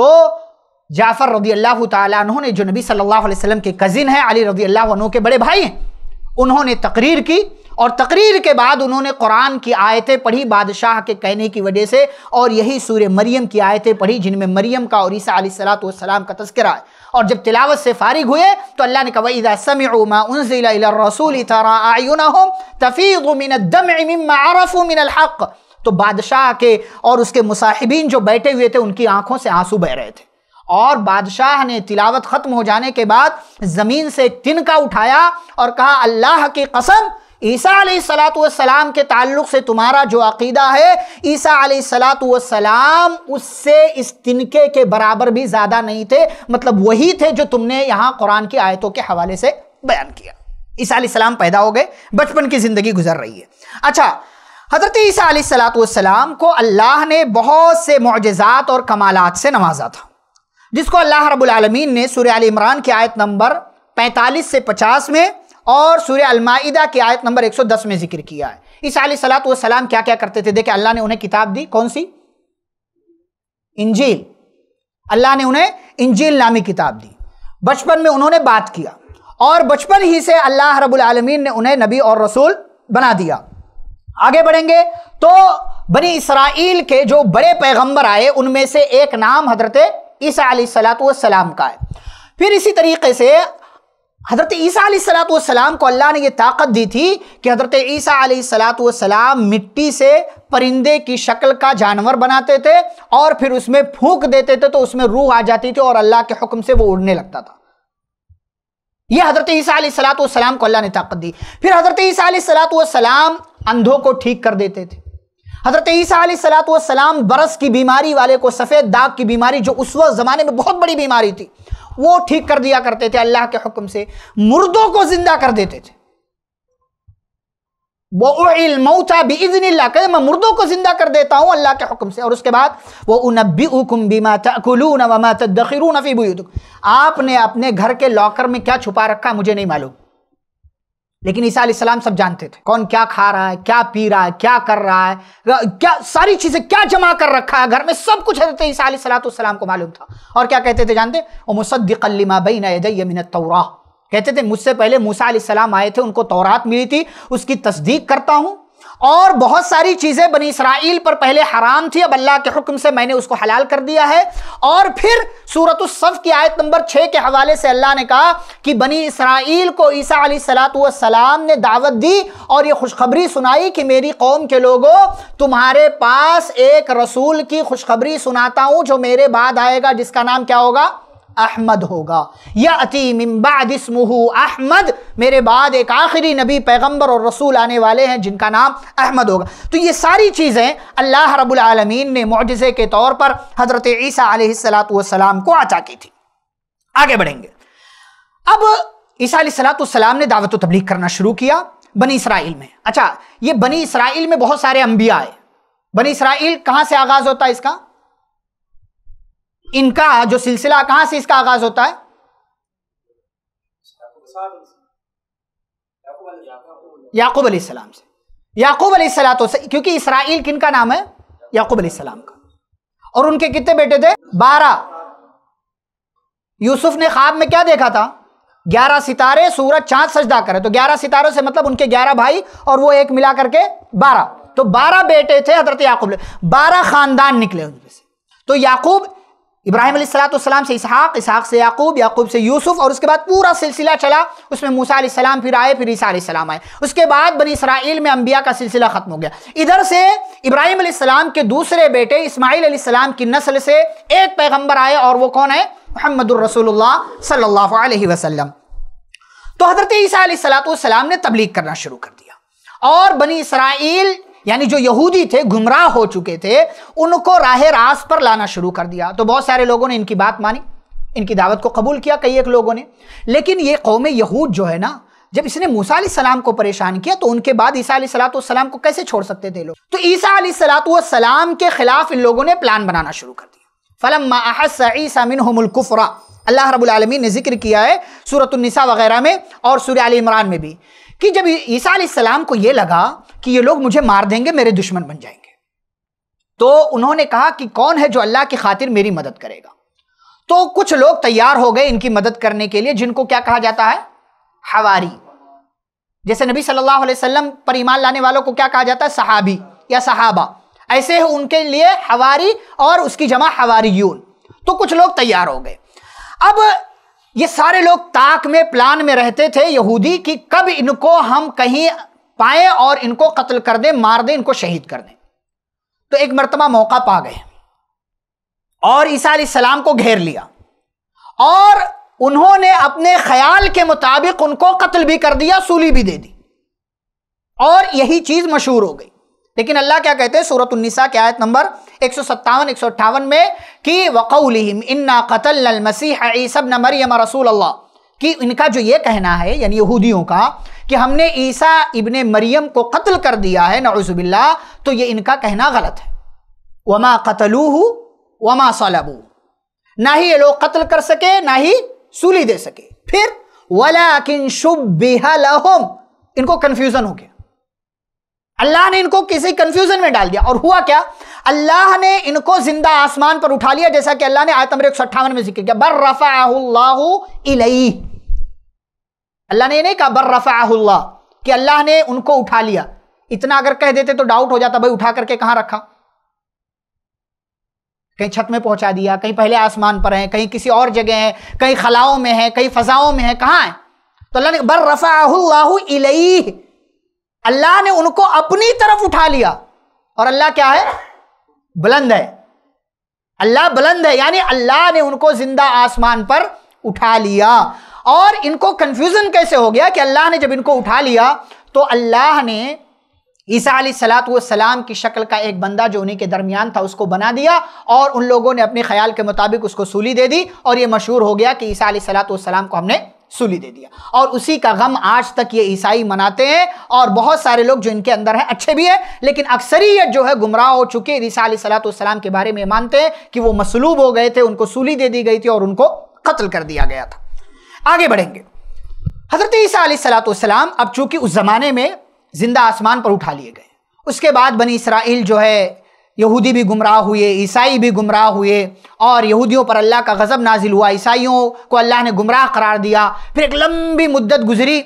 तो जाफ़र रदी अल्लाह तु ने जो नबी सल्ला वसलम के कज़िन हैं अली रदी अल्लाह के बड़े भाई हैं उन्होंने तकरीर की और तकरीर के बाद उन्होंने कुरान की आयतें पढ़ी बादशाह के कहने की वजह से और यही सूर्य मरियम की आयतें पढ़ी जिनमें मरियम का और ईसा सलाम का तस्करा है और जब तिलावत से फारिग हुए तो अल्लाह ने कहा समा रसूल तो बादशाह के और उसके मुसाहिबीन जो बैठे हुए थे उनकी आंखों से आंसू बह रहे थे और बादशाह ने तिलावत ख़त्म हो जाने के बाद ज़मीन से तिनका उठाया और कहा अल्लाह की कसम ईसा सलाम के ताल्लुक से तुम्हारा जो अकीदा है ईसा सलाम उससे इस तिनके के बराबर भी ज़्यादा नहीं थे मतलब वही थे जो तुमने यहाँ कुरान की आयतों के हवाले से बयान किया ईसा सलाम पैदा हो गए बचपन की ज़िंदगी गुजर रही है अच्छा हज़रत ईसा सलाम को अल्लाह ने बहुत से मुआजात और कमालत से नवाजा था जिसको अल्लाह रबालमीन ने सूर्य इमरान की आयत नंबर पैंतालीस से पचास में और सूर्य अलमाइदा की आयत नंबर 110 में जिक्र किया है ईसा सलात सलाम क्या क्या करते थे देखे अल्लाह ने उन्हें किताब दी कौन सी इंजील अल्लाह ने उन्हें इंजील नामी किताब दी बचपन में उन्होंने बात किया और बचपन ही से अल्लाह रब्बुल आलमीन ने उन्हें नबी और रसूल बना दिया आगे बढ़ेंगे तो बनी इसराइल के जो बड़े पैगंबर आए उनमें से एक नाम हजरत ईसा सलात सलाम का है फिर इसी तरीके से हज़रत ईसा सलाम को अल्लाह ने यह ताकत दी थी कि हज़रत ईसा सलाम मिट्टी से परिंदे की शक्ल का जानवर बनाते थे और फिर उसमें फूंक देते थे तो उसमें रूह आ जाती थी और अल्लाह के हुक्म से वो उड़ने लगता था ये हज़रत ईसा सलाम को अल्लाह ने ताकत दी फिर हज़रत ईसा सलाम अंधों को ठीक कर देते थे हज़रत ईसा सलाम बरस की बीमारी वाले को सफ़ेद दाग की बीमारी जो उस वक्त ज़माने में बहुत बड़ी बीमारी थी वो ठीक कर दिया करते थे अल्लाह के हुक्म से मुर्दों को जिंदा कर देते थे मऊता बिजनिल्ला कहे मैं मुर्दों को जिंदा कर देता हूँ अल्लाह के हुक्म से और उसके बाद वो उनबी वमा तदखिरून फी आपने अपने घर के लॉकर में क्या छुपा रखा मुझे नहीं मालूम लेकिन ईसा सलाम सब जानते थे कौन क्या खा रहा है क्या पी रहा है क्या कर रहा है क्या सारी चीज़ें क्या जमा कर रखा है घर में सब कुछ थे तो ईसा सलाम को मालूम था और क्या कहते थे जानते वो मुसद्दिकलिमा बीन यदय तौरा कहते थे मुझसे पहले मूसा सलाम आए थे उनको तौरात मिली थी उसकी तस्दीक करता हूँ और बहुत सारी चीज़ें बनी इसराइल पर पहले हराम थी अब अल्लाह के हुक्म से मैंने उसको हलाल कर दिया है और फिर सूरत की आयत नंबर छः के हवाले से अल्लाह ने कहा कि बनी इसराइल को ईसा सलाम ने दावत दी और ये खुशखबरी सुनाई कि मेरी कौम के लोगों तुम्हारे पास एक रसूल की खुशखबरी सुनाता हूँ जो मेरे बाद आएगा जिसका नाम क्या होगा अहमद होगा या अतीमिबादमहू अहमद मेरे बाद एक आखिरी नबी पैगंबर और रसूल आने वाले हैं जिनका नाम अहमद होगा तो ये सारी चीज़ें अल्लाह रबालमीन ने मुजज़े के तौर पर हज़रत ईसा सलाम को आचा की थी आगे बढ़ेंगे अब ईसा सलाम ने दावत तबलीग करना शुरू किया बनी इसराइल में अच्छा ये बनी इसराइल में बहुत सारे अम्बिया आए बनी इसराइल कहाँ से आगाज़ होता है इसका इनका जो सिलसिला कहां से इसका आगाज होता है याकूब सलाम से याकूब तो क्योंकि इसराइल किन का नाम है याकूब सलाम का और उनके कितने बेटे थे बारह यूसुफ ने ख्वाब में क्या देखा था ग्यारह सितारे सूरज चांद सजदा करे तो ग्यारह सितारों से मतलब उनके ग्यारह भाई और वो एक मिला करके बारह तो बारह बेटे थे हजरत याकूब बारह खानदान निकले उनमें से तो याकूब इब्राहिम सलाम से इसहाक इसहाक से याकूब याकूब से यूसुफ और उसके बाद पूरा सिलसिला चला उसमें मूसा सलाम फिर आए फिर ईसा सलाम आए उसके बाद बनी इसराइल में अंबिया का सिलसिला ख़त्म हो गया इधर से इब्राहिम सलाम के दूसरे बेटे इसमाही सलाम की नस्ल से एक पैगम्बर आए और वो कौन है महमद रसोल सल्ला वसलम तो हज़रत ईसा सलाम ने तबलीग करना शुरू कर दिया और बनी इसराइल यानी जो यहूदी थे गुमराह हो चुके थे उनको राह रास पर लाना शुरू कर दिया तो बहुत सारे लोगों ने इनकी बात मानी इनकी दावत को कबूल किया कई एक लोगों ने लेकिन ये कौम यहूद जो है ना जब इसने मूसा सलाम को परेशान किया तो उनके बाद ईसा सलाम को कैसे छोड़ सकते थे लोग तो ईसा सलाम के खिलाफ इन लोगों ने प्लान बनाना शुरू कर दिया फलम ईसा मिन अल्लाह रबालमीन ने जिक्र किया है सूरत वगैरह में और सूर्य इमरान में भी कि जब ईसा सलाम को यह लगा कि ये लोग मुझे मार देंगे मेरे दुश्मन बन जाएंगे तो उन्होंने कहा कि कौन है जो अल्लाह की खातिर मेरी मदद करेगा तो कुछ लोग तैयार हो गए इनकी मदद करने के लिए जिनको क्या कहा जाता है हवारी जैसे नबी सल्लल्लाहु अलैहि वसल्लम पर ईमान लाने वालों को क्या कहा जाता है सहाबी या सहाबा ऐसे ही उनके लिए हवारी और उसकी जमा हवारी तो कुछ लोग तैयार हो गए अब ये सारे लोग ताक में प्लान में रहते थे यहूदी कि कब इनको हम कहीं पाए और इनको कत्ल कर दें मार दें इनको शहीद कर दें तो एक मरतबा मौका पा गए और ईसा सलाम को घेर लिया और उन्होंने अपने ख्याल के मुताबिक उनको कत्ल भी कर दिया सूली भी दे दी और यही चीज मशहूर हो गई लेकिन अल्लाह क्या कहते हैं सूरत उन्नीसा के आयत नंबर एक सौ सत्तावन एक सौ अट्ठावन में कि वक़लिम इन्ना कतल मसीह ईसब न मरियम रसूल अल्लाह कि इनका जो ये कहना है यानी यहूदियों का कि हमने ईसा इबन मरियम को कत्ल कर दिया है नौजुबिल्ला तो ये इनका कहना गलत है वमा कतलू वमा सलबू ना ही ये लोग कत्ल कर सके ना ही सूली दे सके फिर वला किन शुभ इनको कन्फ्यूज़न हो गया अल्लाह ने इनको किसी कंफ्यूजन में डाल दिया और हुआ क्या अल्लाह ने इनको जिंदा आसमान पर उठा लिया जैसा कि अल्लाह ने आयत नंबर एक सौ अट्ठावन में जिक्र किया बर रफ़ाह अल्लाह ने नहीं कहा बर रफ़ाह कि अल्लाह ने उनको उठा लिया इतना अगर कह देते तो डाउट हो जाता भाई उठा करके कहां रखा कहीं छत में पहुंचा दिया कहीं पहले आसमान पर है कहीं किसी और जगह है कहीं खलाओं में है कहीं फजाओं में है कहां है तो अल्लाह ने बर रफ़ाह इलई अल्लाह ने उनको अपनी तरफ उठा लिया और अल्लाह क्या है बुलंद है अल्लाह बुलंद है यानी अल्लाह ने उनको जिंदा आसमान पर उठा लिया और इनको कंफ्यूजन कैसे हो गया कि अल्लाह ने जब इनको उठा लिया तो अल्लाह ने ईसा सलात सलाम की शक्ल का एक बंदा जो उन्हीं के दरमियान था उसको बना दिया और उन लोगों ने अपने ख्याल के मुताबिक उसको सूली दे दी और ये मशहूर हो गया कि ईसा सलात सलाम को हमने सूली दे दिया और उसी का गम आज तक ये ईसाई मनाते हैं और बहुत सारे लोग जो इनके अंदर है अच्छे भी हैं लेकिन अक्सरियत जो है गुमराह हो चुके ईसा सलाम के बारे में मानते हैं कि वो मसलूब हो गए थे उनको सूली दे दी गई थी और उनको कत्ल कर दिया गया था आगे बढ़ेंगे हजरत ईसा सलाम अब चूंकि उस ज़माने में ज़िंदा आसमान पर उठा लिए गए उसके बाद बनी इसराइल जो है यहूदी भी गुमराह हुए ईसाई भी गुमराह हुए और यहूदियों पर अल्लाह का गज़ब नाजिल हुआ ईसाइयों को अल्लाह ने गुमराह करार दिया फिर एक लंबी मुद्दत गुजरी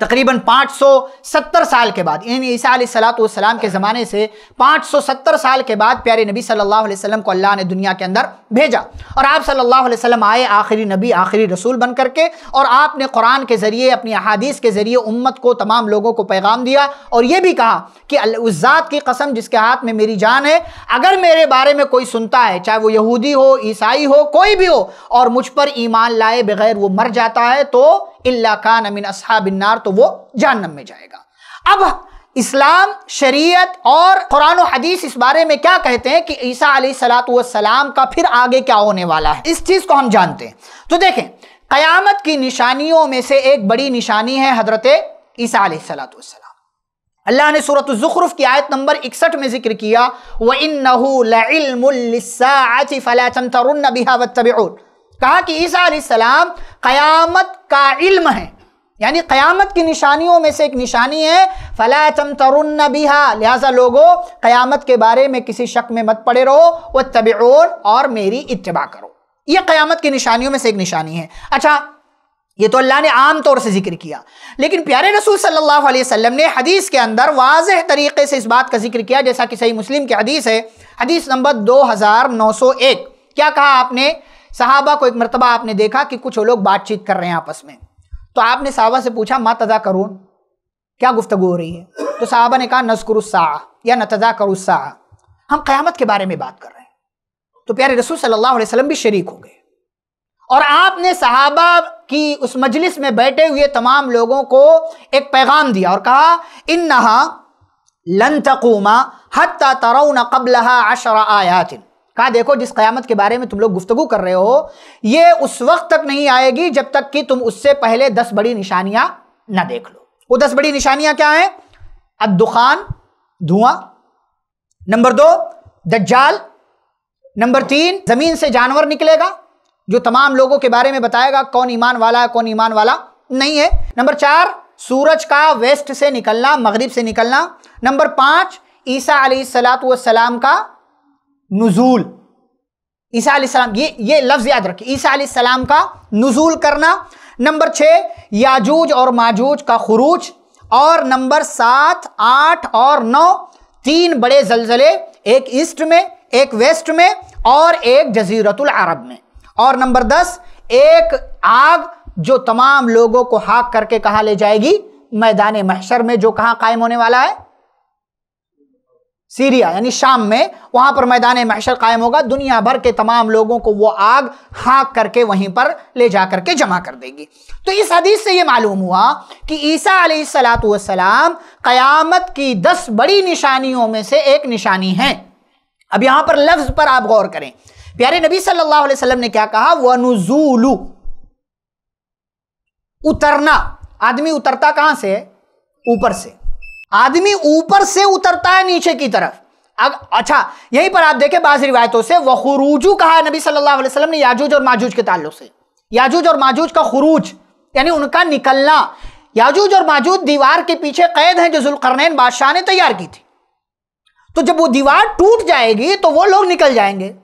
तकरीबन 570 साल के बाद यानी ईसा के ज़माने से 570 साल के बाद प्यारे नबी सल्लल्लाहु अलैहि वसल्लम को अल्लाह ने दुनिया के अंदर भेजा और आप सल्लल्लाहु अलैहि वसल्लम आए आखिरी नबी आखिरी रसूल बन करके और आपने कुरान के ज़रिए अपनी अहादीस के ज़रिए उम्मत को तमाम लोगों को पैगाम दिया और ये भी कहा कि उस की कसम जिसके हाथ में मेरी जान है अगर मेरे बारे में कोई सुनता है चाहे वो यहूदी हो ईसाई हो कोई भी हो और मुझ पर ईमान लाए बगैर वो मर जाता है तो इल्लाकान अमिन असहाबिनार तो वो जहनम में जाएगा अब इस्लाम शरीयत और कुरान हदीस इस बारे में क्या कहते हैं कि ईसा अली सलाम का फिर आगे क्या होने वाला है इस चीज़ को हम जानते हैं तो देखें क़यामत की निशानियों में से एक बड़ी निशानी है हज़रत ईसा सलाम अल्लाह ने सूरत ज़ुखरुफ़ की आयत नंबर इकसठ में जिक्र किया व इन नहू लिस्सा आचिफ कहा कि ईसा सलाम क़यामत का इल्म है यानी क़यामत की निशानियों में से एक निशानी है फ़ला चम तरुन बिहा लिहाजा लोगो क़यामत के बारे में किसी शक में मत पड़े रहो वह तबोर और मेरी इतबा करो ये क़यामत की निशानियों में से एक निशानी है अच्छा ये तो अल्लाह ने आम तौर से जिक्र किया लेकिन प्यारे रसूल सल्लल्लाहु अलैहि वसल्लम ने हदीस के अंदर वाज तरीके से इस बात का जिक्र किया जैसा कि सही मुस्लिम की हदीस है हदीस नंबर 2901 क्या कहा आपने साहबा को एक मरतबा आपने देखा कि कुछ लोग बातचीत कर रहे हैं आपस में तो आपने साहबा से पूछा मा तजा करून क्या गुफ्तु हो रही है तो साहबा ने कहा नस्कुरुस्सा या नतजा करुस्सा हम क़यामत के बारे में बात कर रहे हैं तो प्यारे रसूल सल्ला वसलम भी शरीक हो गए और आपने साहबा की उस मजलिस में बैठे हुए तमाम लोगों को एक पैगाम दिया और कहा इन नहा लन तकूमा तरऊ न कबलहा अशरा आयातिन कहा देखो जिस कयामत के बारे में तुम लोग गुफ्तगु कर रहे हो ये उस वक्त तक नहीं आएगी जब तक कि तुम उससे पहले दस बड़ी निशानियां ना देख लो वो दस बड़ी निशानियां क्या हैं अब दुखान धुआं नंबर दो दज्जाल नंबर तीन जमीन से जानवर निकलेगा जो तमाम लोगों के बारे में बताएगा कौन ईमान वाला है कौन ईमान वाला नहीं है नंबर चार सूरज का वेस्ट से निकलना मगरिब से निकलना नंबर पांच ईसा अली सलात सलाम का नजूल ईसा ये ये लफ्ज़ याद रखिए ईसा सलाम का नजूल करना नंबर छः याजूज और माजूज का खरूज और नंबर सात आठ और नौ तीन बड़े जलजले एक ईस्ट में एक वेस्ट में और एक जजीरतुल अरब में और नंबर दस एक आग जो तमाम लोगों को हाक करके कहा ले जाएगी मैदान महशर में जो कहाँ कायम होने वाला है सीरिया यानी शाम में वहां पर मैदान महशर कायम होगा दुनिया भर के तमाम लोगों को वो आग हाक करके वहीं पर ले जा करके जमा कर देगी तो इस हदीस से ये मालूम हुआ कि ईसा सलाम क़यामत की दस बड़ी निशानियों में से एक निशानी है अब यहां पर लफ्ज़ पर आप गौर करें प्यारे नबी सल्लल्लाहु अलैहि वसल्लम ने क्या कहा नुजूलू उतरना आदमी उतरता कहां से ऊपर से आदमी ऊपर से उतरता है नीचे की तरफ अब अच्छा यहीं पर आप देखें बाज रिवायतों से खुरूजू कहा नबी सल्लल्लाहु अलैहि वसल्लम ने याजूज और माजूज के ताल्लुक से याजूज और माजूज का खुरूज यानी उनका निकलना याजूज और माजूज दीवार के पीछे कैद हैं जो जुलकरनैन बादशाह ने तैयार की थी तो जब वो दीवार टूट जाएगी तो वो लोग निकल जाएंगे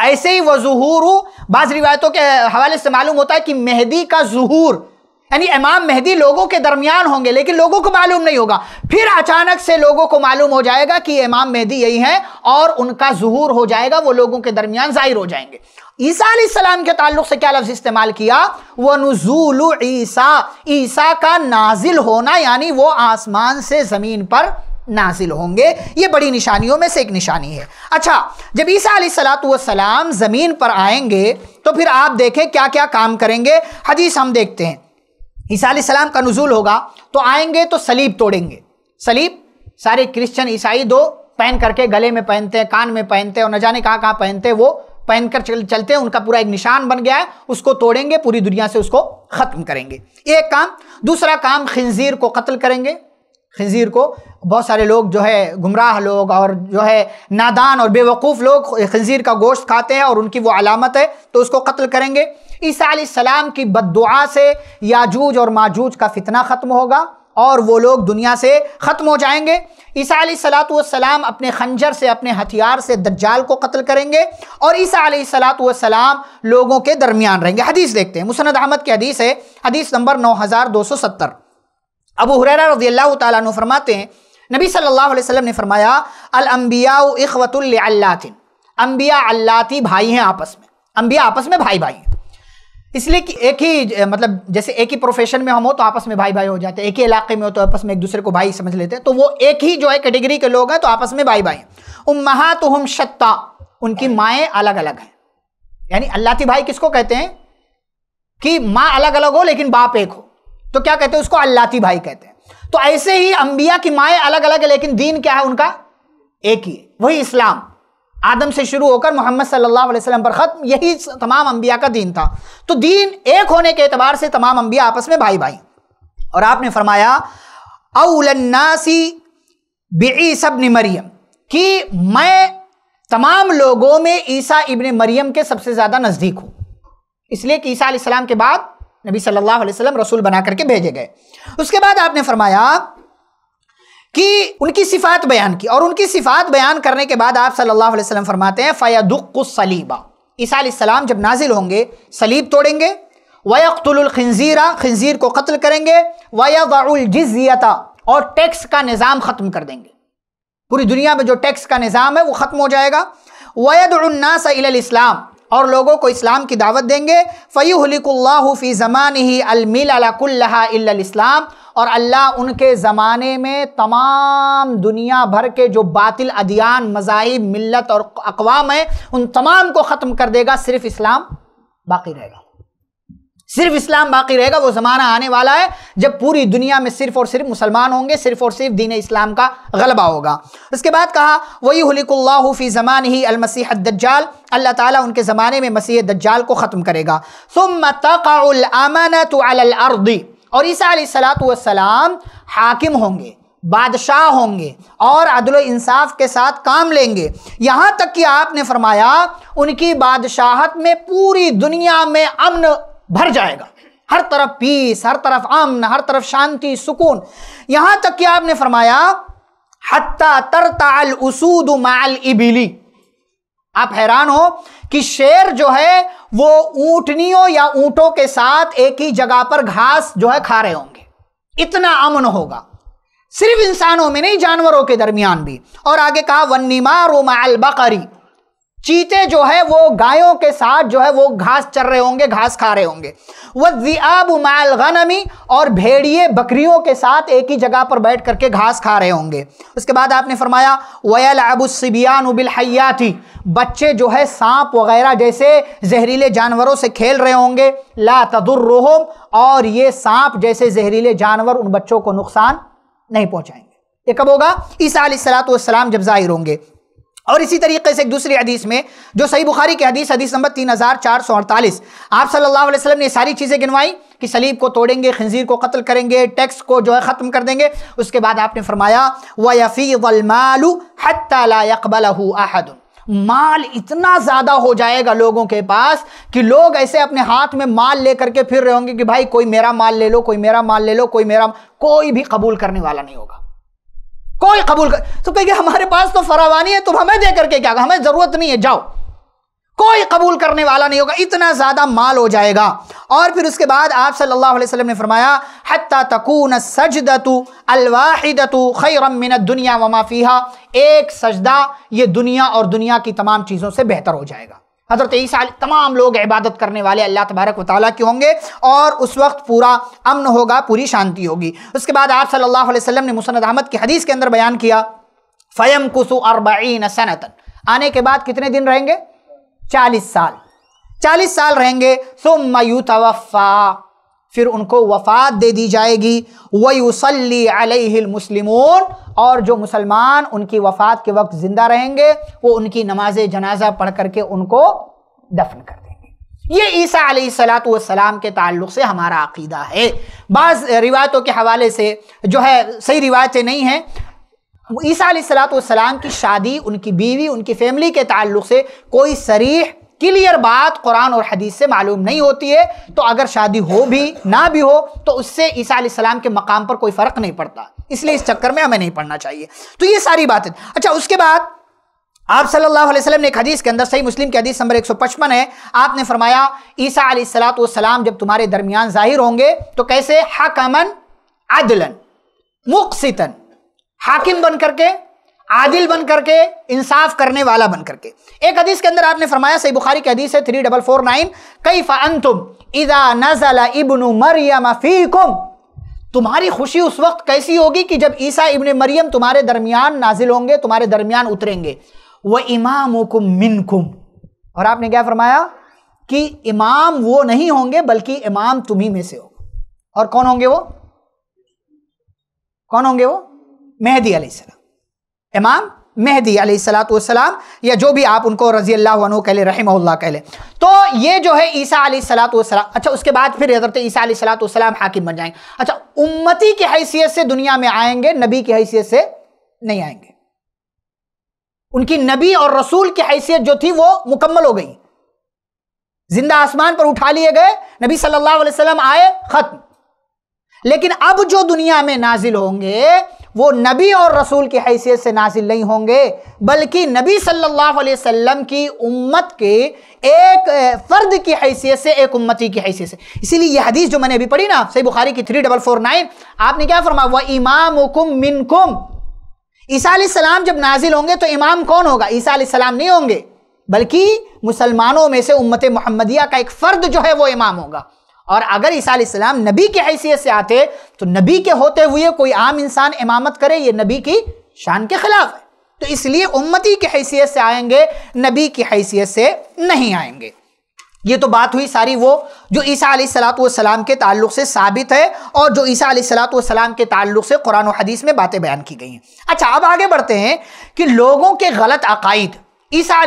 ऐसे ही वह जहूर बाज रिवायतों के हवाले से मालूम होता है कि मेहदी का जहूर यानी इमाम मेहदी लोगों के दरमियान होंगे लेकिन लोगों को मालूम नहीं होगा फिर अचानक से लोगों को मालूम हो जाएगा कि इमाम मेहदी यही हैं और उनका जहूर हो जाएगा वो लोगों के दरमियान जाहिर हो जाएंगे ईसा सलाम के ताल्लुक से क्या लफ्ज़ इस्तेमाल किया वह नजूल ईसा ईसा का नाजिल होना यानी वो आसमान से ज़मीन पर नाजिल होंगे ये बड़ी निशानियों में से एक निशानी है अच्छा जब ईसा सलाम ज़मीन पर आएंगे तो फिर आप देखें क्या क्या काम करेंगे हदीस हम देखते हैं ईसा सलाम का नजूल होगा तो आएंगे तो सलीब तोड़ेंगे सलीब सारे क्रिश्चियन ईसाई दो पहन करके गले में पहनते हैं कान में पहनते हैं और न जाने कहाँ कहाँ पहनते हैं वो पहनकर चल, चलते हैं उनका पूरा एक निशान बन गया है उसको तोड़ेंगे पूरी दुनिया से उसको ख़त्म करेंगे एक काम दूसरा काम खंजीर को कत्ल करेंगे खंजीर को बहुत सारे लोग जो है गुमराह लोग और जो है नादान और बेवकूफ़ लोग खंजीर का गोश्त खाते हैं और उनकी वो अलामत है तो उसको कत्ल करेंगे ईसा सलाम की बददुआ से याजूज और माजूज का फितना ख़त्म होगा और वो लोग दुनिया से ख़त्म हो जाएंगे ईसा सलाम अपने खंजर से अपने हथियार से दज्जाल को कत्ल करेंगे और ईसा सलाम लोगों के दरमियान रहेंगे हदीस देखते हैं मुसन्द अहमद की हदीस है हदीस नंबर नौ हज़ार दो सौ सत्तर अबू हुर रजी अल्लाह तु फरमाते हैं नबी सल्लल्लाहु अलैहि वसल्लम ने फरमाया इखवतुल्लातिन अम्बिया अल्लाती भाई हैं आपस में अम्बिया आपस में भाई भाई हैं इसलिए कि एक ही मतलब जैसे एक ही प्रोफेशन में हम हो तो आपस में भाई भाई हो जाते हैं एक ही इलाके में हो तो आपस में एक दूसरे को भाई समझ लेते हैं तो वो एक ही जो है कैटेगरी के लोग हैं तो आपस में भाई भाई उम महा तो हम शत्ता उनकी माएँ अलग अलग हैं यानी अल्लाती भाई किसको कहते हैं कि माँ अलग अलग हो लेकिन बाप एक हो तो क्या कहते हैं उसको अल्लाती भाई कहते हैं तो ऐसे ही अंबिया की माएँ अलग अलग है लेकिन दीन क्या है उनका एक ही वही इस्लाम आदम से शुरू होकर मोहम्मद सल्लल्लाहु अलैहि वसल्लम पर ख़त्म यही तमाम अंबिया का दीन था तो दीन एक होने के अतबार से तमाम अंबिया आपस में भाई भाई और आपने फरमाया अउलन्नासी बेसबन मरियम कि मैं तमाम लोगों में ईसा इबन मरियम के सबसे ज़्यादा नज़दीक हूँ इसलिए कि ईसा के बाद नबी सल्लल्लाहु अलैहि वसल्लम रसूल बना करके भेजे गए उसके बाद आपने फरमाया कि उनकी सिफात बयान की और उनकी सिफात बयान करने के बाद आप सल्लल्लाहु अलैहि वसल्लम फरमाते हैं सलीबा ईसा जब नाजिल होंगे सलीब तोड़ेंगे वयतुलखंजीरा खंजीर को कत्ल करेंगे वयाजिजियता और टैक्स का निज़ाम ख़त्म कर देंगे पूरी दुनिया में जो टैक्स का निज़ाम है वो ख़त्म हो जाएगा वयदनासलाम और लोगों को इस्लाम की दावत देंगे फ़ैहलिकल्लाफ़ी ज़मान ही अलमिलकुल्लाम और अल्लाह उनके ज़माने में तमाम दुनिया भर के जो बातिल अदियान मजाहब मिलत और अकवाम हैं उन तमाम को ख़त्म कर देगा सिर्फ इस्लाम बाकी रहेगा सिर्फ इस्लाम बाकी रहेगा वो ज़माना आने वाला है जब पूरी दुनिया में सिर्फ और सिर्फ मुसलमान होंगे सिर्फ और सिर्फ दीन इस्लाम का गलबा होगा उसके बाद कहा वही हलिकल्लाफ़ी ज़मान ही अलमसी दज्जाल अल्लाह ताला उनके ज़माने में मसीह दज्जाल को ख़त्म करेगा सुम तकामनतर्दी और ईसा सलातम हाकिम होंगे बादशाह होंगे और अदल इंसाफ के साथ काम लेंगे यहाँ तक कि आपने फरमाया उनकी बादशाहत में पूरी दुनिया में अमन भर जाएगा हर तरफ पीस हर तरफ अमन हर तरफ शांति सुकून यहां तक कि आपने फरमाया हत्ता अल उसूद माल इबिली आप हैरान हो कि शेर जो है वो ऊंटनियों या ऊंटों के साथ एक ही जगह पर घास जो है खा रहे होंगे इतना अमन होगा सिर्फ इंसानों में नहीं जानवरों के दरमियान भी और आगे कहा वन्नीमारो माल बकरी चीते जो है वो गायों के साथ जो है वो घास चर रहे होंगे घास खा रहे होंगे वह जियाब माल गनमी और भेड़िए बकरियों के साथ एक ही जगह पर बैठ करके घास खा रहे होंगे उसके बाद आपने फरमाया वयल अबुसबियान उबिल हयाती बच्चे जो है सांप वगैरह जैसे जहरीले जानवरों से खेल रहे होंगे ला तदुर्रोहम और ये सांप जैसे जहरीले जानवर उन बच्चों को नुकसान नहीं पहुँचाएंगे ये कब होगा ईसा सलात जब जाहिर होंगे और इसी तरीके से एक दूसरी हदीस में जो सही बुखारी की हदीस हदीस नंबर तीन हज़ार चार सौ अड़तालीस आप सल्लल्लाहु अलैहि वसल्लम ने सारी चीज़ें गिनवाई कि सलीब को तोड़ेंगे खंजीर को कत्ल करेंगे टैक्स को जो है ख़त्म कर देंगे उसके बाद आपने फरमाया व यफ़ी वलमालू हतबल आहद माल इतना ज़्यादा हो जाएगा लोगों के पास कि लोग ऐसे अपने हाथ में माल लेकर के फिर रहे होंगे कि भाई कोई मेरा माल ले लो कोई मेरा माल ले लो कोई मेरा कोई भी कबूल करने वाला नहीं होगा कोई कबूल कर तो कहेंगे हमारे पास तो फरावानी है तुम हमें दे करके क्या हमें जरूरत नहीं है जाओ कोई कबूल करने वाला नहीं होगा इतना ज़्यादा माल हो जाएगा और फिर उसके बाद आप सल्लल्लाहु अलैहि वसल्लम ने फरमाया हत्ता तकून सजदतु अलवाहिदतु खैरमिन दुनिया वमाफिया एक सजदा ये दुनिया और दुनिया की तमाम चीज़ों से बेहतर हो जाएगा हज़रत ईसा तमाम लोग इबादत करने वाले अल्लाह तबारक वाली के होंगे और उस वक्त पूरा अमन होगा पूरी शांति होगी उसके बाद आप सल्लल्लाहु अलैहि वसल्लम ने मुसनद अहमद की हदीस के अंदर बयान किया फ़यम कुसु अरबीन सनतन आने के बाद कितने दिन रहेंगे चालीस साल चालीस साल रहेंगे सुम मयूतवफ़ा फिर उनको वफात दे दी जाएगी वसली अलमुसलिमून और जो मुसलमान उनकी वफात के वक्त ज़िंदा रहेंगे वो उनकी नमाज जनाजा पढ़ करके उनको दफन कर देंगे ये ईसा सलाम के ताल्लुक से हमारा अकीदा है बाज़ रिवायतों के हवाले से जो है सही रिवायतें नहीं हैं ईसा सलाम की शादी उनकी बीवी उनकी फैमिली के ताल्लुक से कोई सरीह क्लियर बात कुरान और हदीस से मालूम नहीं होती है तो अगर शादी हो भी ना भी हो तो उससे ईसा के मकाम पर कोई फ़र्क नहीं पड़ता इसलिए इस चक्कर में हमें नहीं पढ़ना चाहिए तो ये सारी बातें अच्छा उसके बाद आप सल्लल्लाहु अलैहि वसल्लम ने एक हदीस के अंदर सही मुस्लिम की हदीस नंबर 155 है आपने फरमाया ईसा सलाम जब तुम्हारे दरमियान जाहिर होंगे तो कैसे हाकमन आदलन मुक्सितन हाकिम बन करके आदिल बन करके इंसाफ करने वाला बन करके एक हदीस के अंदर आपने फरमाया सही बुखारी की हदीस है थ्री डबल फोर नाइन कई तुम इजा नजला इबन मरियम फ़ीकुम तुम्हारी खुशी उस वक्त कैसी होगी कि जब ईसा इबन मरियम तुम्हारे दरमियान नाजिल होंगे तुम्हारे दरमियान उतरेंगे वह इमाम मिनकुम और आपने क्या फरमाया कि इमाम वो नहीं होंगे बल्कि इमाम तुम्ही में से हो और कौन होंगे वो कौन होंगे वो मेहदी सलाम इमाम मेहदी अलीसलातम या जो भी आप उनको रजी अल्लाह कहले कह कहले तो ये जो है ईसा सलाम अच्छा उसके बाद फिर हज़रत ईसा सलाम हाकिम बन जाएंगे अच्छा उम्मती की हैसियत से दुनिया में आएंगे नबी की हैसियत से नहीं आएंगे उनकी नबी और रसूल की हैसियत जो थी वो मुकम्मल हो गई जिंदा आसमान पर उठा लिए गए नबी सल्लल्लाहु अलैहि वसल्लम आए ख़त्म लेकिन अब जो दुनिया में नाजिल होंगे वो नबी और रसूल की हैसियत से नाजिल नहीं होंगे बल्कि नबी सल्लल्लाहु अलैहि वसल्लम की उम्मत के एक फ़र्द की हैसियत से एक उम्मती की हैसियत से इसीलिए यह हदीस जो मैंने अभी पढ़ी ना सही बुखारी की थ्री डबल फोर नाइन आपने क्या फरमाया वह इमाम कुम मिन कुम ईसा सलाम जब नाजिल होंगे तो इमाम कौन होगा ईसा सलाम नहीं होंगे बल्कि मुसलमानों में से उम्मत मोहम्मदिया का एक फ़र्द जो है वो इमाम होगा और अगर ईसा नबी की हैसियत से आते तो नबी के होते हुए कोई आम इंसान इमामत करे ये नबी की शान के खिलाफ है तो इसलिए उम्मती की हैसियत से आएंगे नबी की हैसियत से नहीं आएंगे ये तो बात हुई सारी वो जो ईसा सलाम के ताल्लुक से साबित है और जो ईसा सलाम के ताल्लुक से कुरान और हदीस में बातें बयान की गई हैं अच्छा अब आगे बढ़ते हैं कि लोगों के गलत अकायद ईसा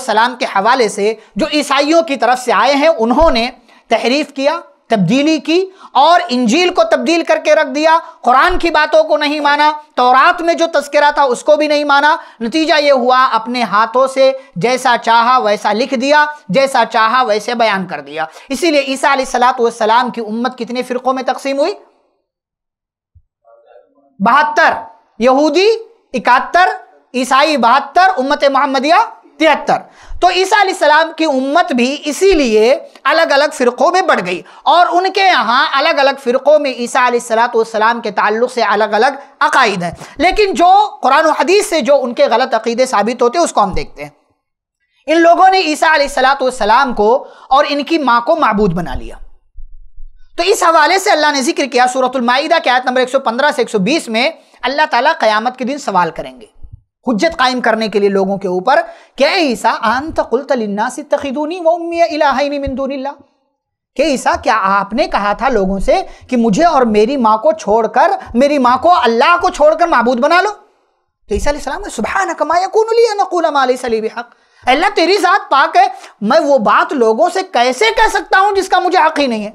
सलाम के हवाले से जो ईसाइयों की तरफ से आए हैं उन्होंने तहरीफ किया तब्दीली की और इंजील को तब्दील करके रख दिया कुरान की बातों को नहीं माना तौरात में जो तस्करा था उसको भी नहीं माना नतीजा ये हुआ अपने हाथों से जैसा चाहा वैसा लिख दिया जैसा चाहा वैसे बयान कर दिया इसीलिए ईसा सलाम की उम्मत कितने फ़िरक़ों में तकसीम हुई बहत्तर यहूदी इकहत्तर ईसाई बहत्तर उम्मत मोहम्मदिया तिहत्तर तो ईसा सलाम की उम्मत भी इसीलिए अलग अलग फ़िरक़ों में बढ़ गई और उनके यहाँ अलग अलग फ़िरक़ों में ईसा सलाम के ताल्लुक से अलग अलग अकायद हैं लेकिन जो कुरान हदीस से जो उनके गलत अकीदे साबित होते हैं उसको हम देखते हैं इन लोगों ने ईसा सलाम को और इनकी माँ को मबूद बना लिया तो इस हवाले से अल्लाह ने जिक्र किया सूरतमाइदा के आयत नंबर पंद्रह से एक सौ बीस में अल्लाह तला क़यामत के दिन सवाल करेंगे हजत कायम करने के लिए लोगों के ऊपर क्या ईसा अंत कुलतलन्ना से तखिदूनी वमी के ईसा क्या आपने कहा था लोगों से कि मुझे और मेरी माँ को छोड़कर मेरी माँ को अल्लाह को छोड़कर महबूद बना लो तो ईसा सलाम सुबह नकमायाक अल्लाह तेरी ज़ात पाक है मैं वो बात लोगों से कैसे कह सकता हूँ जिसका मुझे हक ही नहीं है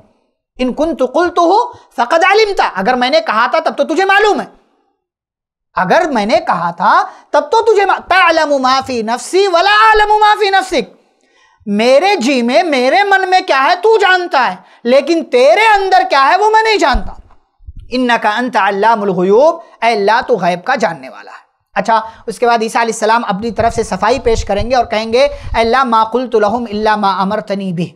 इन कुन तुकुल तो हो फ़कद था अगर मैंने कहा था तब तो तुझे मालूम है अगर मैंने कहा था तब तो तुझे माफी नफसी वाला आलम माफी नफसिक मेरे जी में मेरे मन में क्या है तू जानता है लेकिन तेरे अंदर क्या है वो मैं नहीं जानता इन का अंत अल्लाहयूब अल्लाह तो गैब का जानने वाला है अच्छा उसके बाद ईसा सलाम अपनी तरफ से सफाई पेश करेंगे और कहेंगे अल्लाह माकुल तो लहम अल्ला मा अमर तनी भी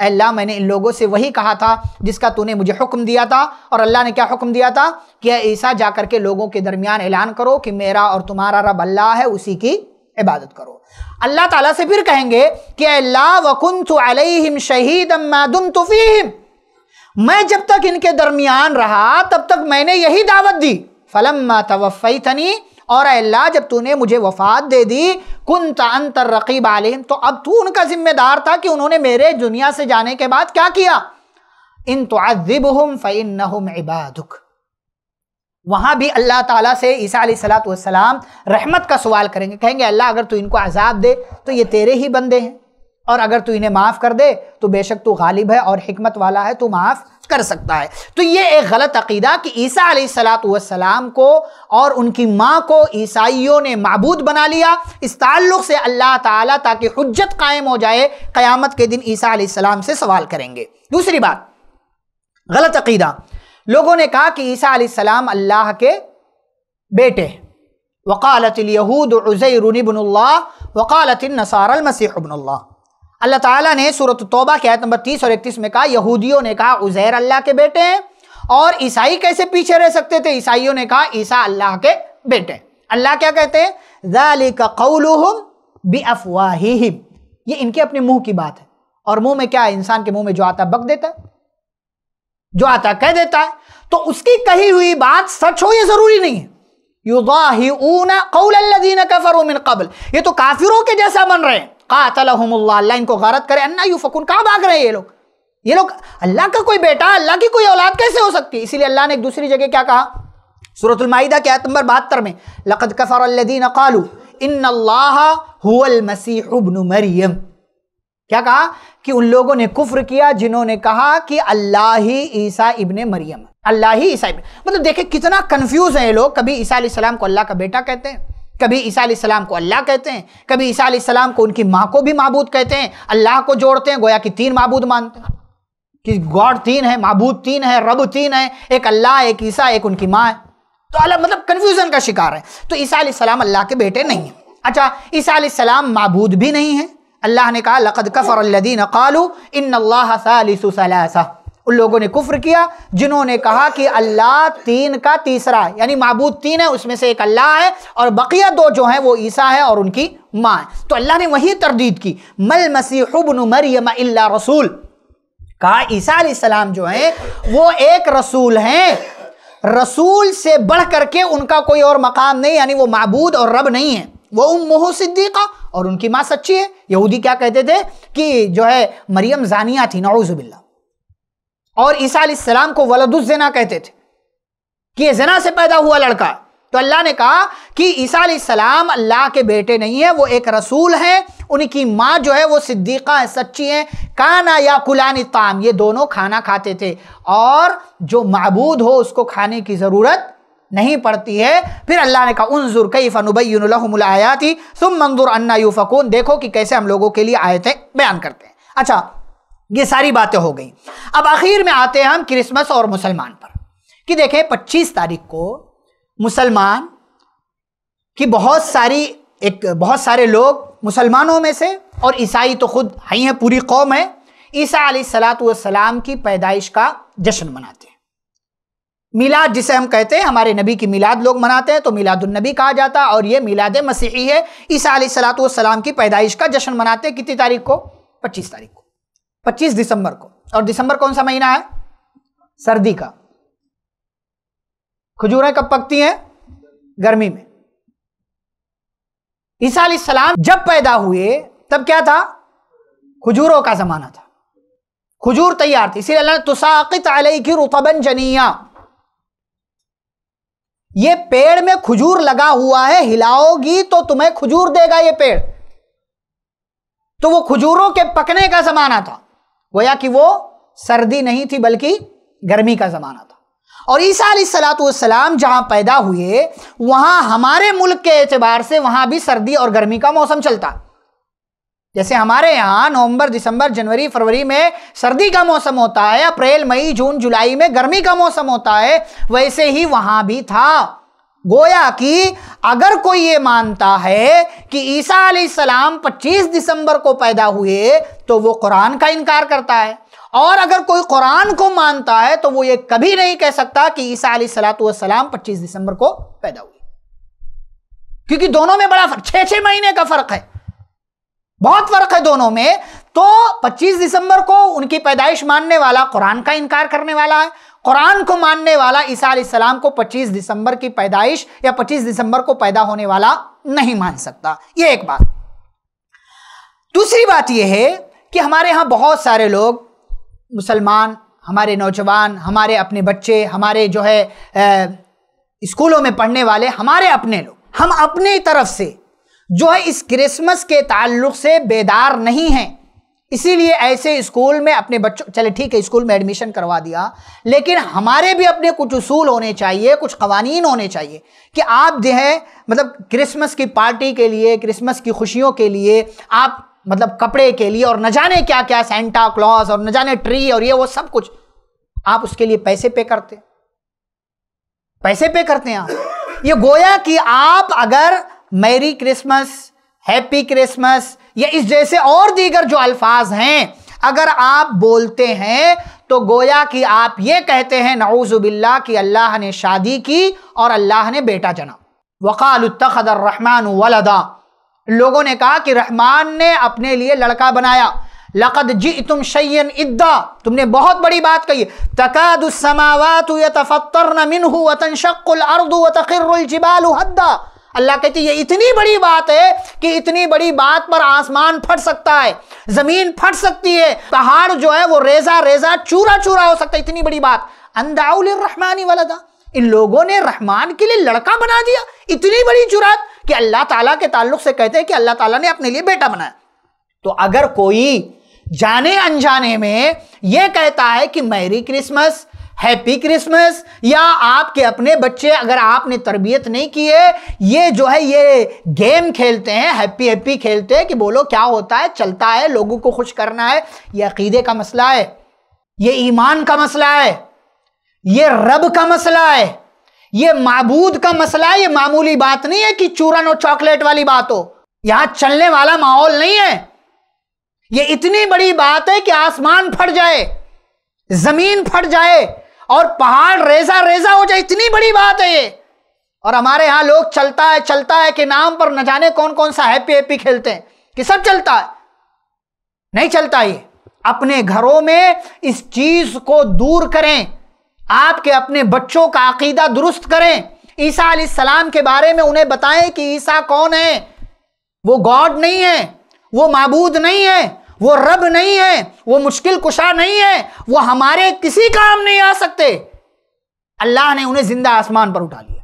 अल्लाह मैंने इन लोगों से वही कहा था जिसका तूने मुझे हुक्म दिया था और अल्लाह ने क्या हुक्म दिया था कि ऐसा जा करके लोगों के दरमियान ऐलान करो कि मेरा और तुम्हारा रब अल्लाह है उसी की इबादत करो अल्लाह ताला से फिर कहेंगे कि अल्लाह वकुन तो अलहिम शहीद तुफ़ीम मैं जब तक इनके दरमियान रहा तब तक मैंने यही दावत दी फलम तवफ़ी और अल्लाह जब तूने मुझे वफात दे दी कुन तंतर रकीब आलिम तो अब तू उनका जिम्मेदार था कि उन्होंने मेरे दुनिया से जाने के बाद क्या किया इन तो अजिब हम फ़ैन इबादुक वहाँ भी अल्लाह ताला से ईसा सलाम रहमत का सवाल करेंगे कहेंगे अल्लाह अगर तू इनको आजाद दे तो ये तेरे ही बंदे हैं और अगर तू इन्हें माफ़ कर दे तो बेशक तू गालिब है और हमत वाला है तू माफ़ कर सकता है तो ये एक गलत अकीदा कि ईसा सलाम को और उनकी माँ को ईसाइयों ने मबूद बना लिया इस ताल्लुक़ से अल्लाह ताला ताकि हजत कायम हो जाए क़यामत के दिन ईसा सलाम से सवाल करेंगे दूसरी बात गलत अकीदा लोगों ने कहा कि ईसा सलाम अल्लाह के बेटे वकालत यहूद उज़ैर वकालत नसार मसीह अल्लाह ताला ने सूरत तोबा के आयत नंबर तीस और इकतीस में कहा यहूदियों ने कहा उजैर अल्लाह के बेटे हैं और ईसाई कैसे पीछे रह सकते थे ईसाइयों ने कहा ईसा अल्लाह के बेटे अल्लाह क्या कहते हैं जाली बी ये इनके अपने मुंह की बात है और मुंह में क्या है इंसान के मुंह में जो आता बक देता है जो आता कह देता है तो उसकी कही हुई बात सच हो यह जरूरी नहीं है युदाहिऊना कौल अल्लजीना कफरू कबल ये तो काफिरों के जैसा बन रहे हैं कातलहमुल्ला इनको गारत करे अन्ना यू फकून कहाँ भाग रहे हैं ये लोग ये लोग अल्लाह का कोई बेटा अल्लाह की कोई औलाद कैसे हो सकती है इसीलिए अल्लाह ने एक दूसरी जगह क्या कहा सूरतमाहीदा के आयत नंबर बहत्तर में लक़द कफ़रदीन कालू इन अल्लाहबन मरियम क्या कहा कि उन लोगों ने कुफ्र किया जिन्होंने कहा कि अल्लाह ही ईसा इबन मरियम अल्लाह ही ईसा इबन मतलब देखे कितना कन्फ्यूज़ है ये लोग कभी ईसा को अल्लाह का बेटा कहते हैं कभी ईसा सलाम को अल्लाह कहते हैं कभी ईसा सलाम को उनकी माँ को भी महबूद कहते हैं अल्लाह को जोड़ते हैं गोया कि तीन महबूद मानते हैं कि गॉड तीन है महबूद तीन है रब तीन है एक अल्लाह एक ईसा एक उनकी माँ है तो अल्लाह मतलब कन्फ्यूज़न का शिकार है तो ईसा सलाम अल्लाह के बेटे नहीं हैं अच्छा ईसा सलाम महबूद भी नहीं है अल्लाह ने कहा लक़द कफ़र अल्लदीन कालू इन अल्लाह सलासा उन लोगों ने कुफ्र किया जिन्होंने कहा कि अल्लाह तीन का तीसरा है यानी महबूद तीन है उसमें से एक अल्लाह है और बकिया दो जो हैं वो ईसा है और उनकी माँ है तो अल्लाह ने वही तरदीद की मल मसीहबन मरियम अल्ला रसूल कहा ईसा सलाम जो हैं वो एक रसूल हैं रसूल से बढ़ करके उनका कोई और मकाम नहीं यानी वो महबूद और रब नहीं है वो उम मोह सिद्दीक़ा और उनकी माँ सच्ची है यहूदी क्या कहते थे कि जो है मरियम जानिया थी नौजुबिल्ला और ईसा सलाम को वलदुजना कहते थे कि यह जना से पैदा हुआ लड़का तो अल्लाह ने कहा कि ईसा सलाम अल्लाह के बेटे नहीं है वो एक रसूल हैं उनकी माँ जो है वो सिद्दीक़ा है सच्ची हैं काना या कुलान ताम ये दोनों खाना खाते थे और जो मबूद हो उसको खाने की ज़रूरत नहीं पड़ती है फिर अल्लाह ने कहा उनजुर कई फ़नुबैनआयाती सुम मंजूर अन्ना यूफ़कून देखो कि कैसे हम लोगों के लिए आयतें बयान करते हैं अच्छा ये सारी बातें हो गई अब आखिर में आते हैं हम क्रिसमस और मुसलमान पर कि देखें 25 तारीख को मुसलमान की बहुत सारी एक बहुत सारे लोग मुसलमानों में से और ईसाई तो खुद हई हैं पूरी कौम है ईसा सलाम की पैदाइश का जश्न मनाते हैं मिलाद जिसे हम कहते हैं हमारे नबी की मिलाद लोग मनाते हैं तो मिलादुलनबी कहा जाता है और ये मिलाद मसीही है ईसा सलाम की पैदाइश का जश्न मनाते हैं कितनी तारीख को पच्चीस तारीख को 25 दिसंबर को और दिसंबर कौन सा महीना है सर्दी का खजूरें कब पकती हैं गर्मी में ईसा सलाम जब पैदा हुए तब क्या था खजूरों का जमाना था खजूर तैयार थी इसीलिए अल्लाह ने तुसाकित की रुतबन जनिया ये पेड़ में खजूर लगा हुआ है हिलाओगी तो तुम्हें खजूर देगा ये पेड़ तो वो खजूरों के पकने का जमाना था गोया कि वो सर्दी नहीं थी बल्कि गर्मी का ज़माना था और ईसा सलातम जहाँ पैदा हुए वहाँ हमारे मुल्क के एतबार से वहाँ भी सर्दी और गर्मी का मौसम चलता जैसे हमारे यहाँ नवंबर दिसंबर जनवरी फरवरी में सर्दी का मौसम होता है अप्रैल मई जून जुलाई में गर्मी का मौसम होता है वैसे ही वहाँ भी था गोया की अगर कोई ये मानता है कि ईसा सलाम 25 दिसंबर को पैदा हुए तो वो कुरान का इनकार करता है और अगर कोई कुरान को मानता है तो वो ये कभी नहीं कह सकता कि ईसा अली सलाम 25 दिसंबर को पैदा हुए क्योंकि दोनों में बड़ा फर्क छह छह महीने का फर्क है बहुत फर्क है दोनों में तो 25 दिसंबर को उनकी पैदाइश मानने वाला कुरान का इनकार करने वाला है कुरान को मानने वाला ईसा सलाम को 25 दिसंबर की पैदाइश या 25 दिसंबर को पैदा होने वाला नहीं मान सकता ये एक बात दूसरी बात यह है कि हमारे यहाँ बहुत सारे लोग मुसलमान हमारे नौजवान हमारे अपने बच्चे हमारे जो है स्कूलों में पढ़ने वाले हमारे अपने लोग हम अपनी तरफ से जो है इस क्रिसमस के ताल्लुक से बेदार नहीं हैं इसीलिए ऐसे स्कूल में अपने बच्चों चले ठीक है स्कूल में एडमिशन करवा दिया लेकिन हमारे भी अपने कुछ उसूल होने चाहिए कुछ कवानीन होने चाहिए कि आप जो है मतलब क्रिसमस की पार्टी के लिए क्रिसमस की खुशियों के लिए आप मतलब कपड़े के लिए और न जाने क्या क्या सेंटा क्लॉज और न जाने ट्री और ये वो सब कुछ आप उसके लिए पैसे पे करते पैसे पे करते हैं आप ये गोया कि आप अगर मैरी क्रिसमस हैप्पी क्रिसमस या इस जैसे और दीगर जो अल्फाज हैं अगर आप बोलते हैं तो गोया कि आप ये कहते हैं नऊज़ुबिल्ला कि अल्लाह ने शादी की और अल्लाह ने बेटा जना रहमान वलदा लोगों ने कहा कि रहमान ने अपने लिए लड़का बनाया लकद जी तुम शैन इद्दा तुमने बहुत बड़ी बात कही तकादुसमावात तफतर मिनहु वतन शक्ल अर्द व हद्दा अल्लाह कहते ये इतनी बड़ी बात है कि इतनी बड़ी बात पर आसमान फट सकता है जमीन फट सकती है पहाड़ जो है वो रेजा रेजा चूरा चूरा हो सकता है इतनी बड़ी बात अंदाउल रहमानी वाला था इन लोगों ने रहमान के लिए लड़का बना दिया इतनी बड़ी जुरात कि अल्लाह ताला के ताल्लुक से कहते हैं कि अल्लाह ताला ने अपने लिए बेटा बनाया तो अगर कोई जाने अनजाने में यह कहता है कि मैरी क्रिसमस हैप्पी क्रिसमस या आपके अपने बच्चे अगर आपने तरबियत नहीं की है ये जो है ये गेम खेलते हैं हैप्पी हैप्पी खेलते हैं कि बोलो क्या होता है चलता है लोगों को खुश करना है ये अकीदे का मसला है ये ईमान का मसला है ये रब का मसला है ये मबूद का मसला है ये मामूली बात नहीं है कि चूरन और चॉकलेट वाली बात हो यहां चलने वाला माहौल नहीं है ये इतनी बड़ी बात है कि आसमान फट जाए जमीन फट जाए और पहाड़ रेजा रेजा हो जाए इतनी बड़ी बात है ये और हमारे यहाँ लोग चलता है चलता है के नाम पर न जाने कौन कौन सा हैप्पी हैप्पी खेलते हैं कि सब चलता है नहीं चलता ये अपने घरों में इस चीज को दूर करें आपके अपने बच्चों का अकीदा दुरुस्त करें ईसा सलाम के बारे में उन्हें बताएं कि ईसा कौन है वो गॉड नहीं है वो मबूद नहीं है वो रब नहीं है वो मुश्किल कुशा नहीं है वो हमारे किसी काम नहीं आ सकते अल्लाह ने उन्हें जिंदा आसमान पर उठा लिया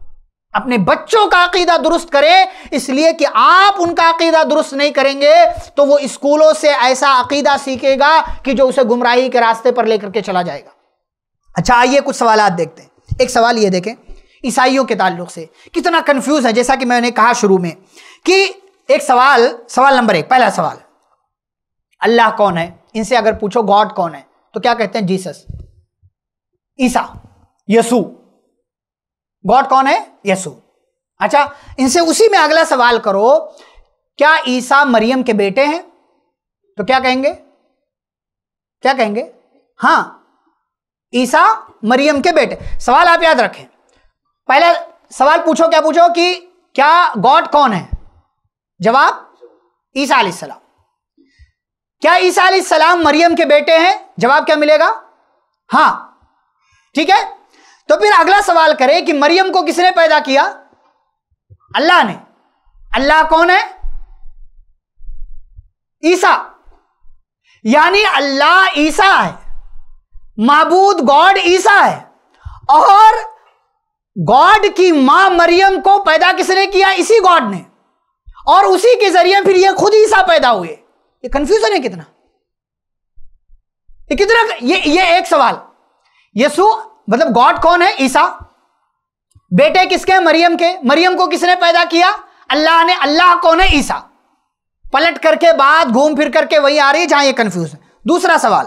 अपने बच्चों का अकीदा दुरुस्त करें इसलिए कि आप उनका अकीदा दुरुस्त नहीं करेंगे तो वो स्कूलों से ऐसा अकीदा सीखेगा कि जो उसे गुमराही के रास्ते पर लेकर के चला जाएगा अच्छा आइए कुछ सवाल देखते हैं एक सवाल ये देखें ईसाइयों के ताल्लुक से कितना कंफ्यूज है जैसा कि मैंने कहा शुरू में कि एक सवाल सवाल नंबर एक पहला सवाल अल्लाह कौन है इनसे अगर पूछो गॉड कौन है तो क्या कहते हैं जीसस ईसा यसु गॉड कौन है यसु अच्छा इनसे उसी में अगला सवाल करो क्या ईसा मरियम के बेटे हैं तो क्या कहेंगे क्या कहेंगे हां ईसा मरियम के बेटे सवाल आप याद रखें पहला सवाल पूछो क्या पूछो कि क्या गॉड कौन है जवाब ईसा सलाम क्या ईसा सलाम मरियम के बेटे हैं जवाब क्या मिलेगा हां ठीक है तो फिर अगला सवाल करें कि मरियम को किसने पैदा किया अल्लाह ने अल्लाह कौन है ईसा यानी अल्लाह ईसा है माबूद गॉड ईसा है और गॉड की मां मरियम को पैदा किसने किया इसी गॉड ने और उसी के जरिए फिर ये खुद ईसा पैदा हुए ये कंफ्यूजन है कितना ये कितना ये ये एक सवाल यीशु मतलब गॉड कौन है ईसा बेटे किसके हैं मरियम के मरियम को किसने पैदा किया अल्लाह ने अल्लाह कौन है ईसा पलट करके बाद घूम फिर करके वही आ रही है जहां ये कंफ्यूज है दूसरा सवाल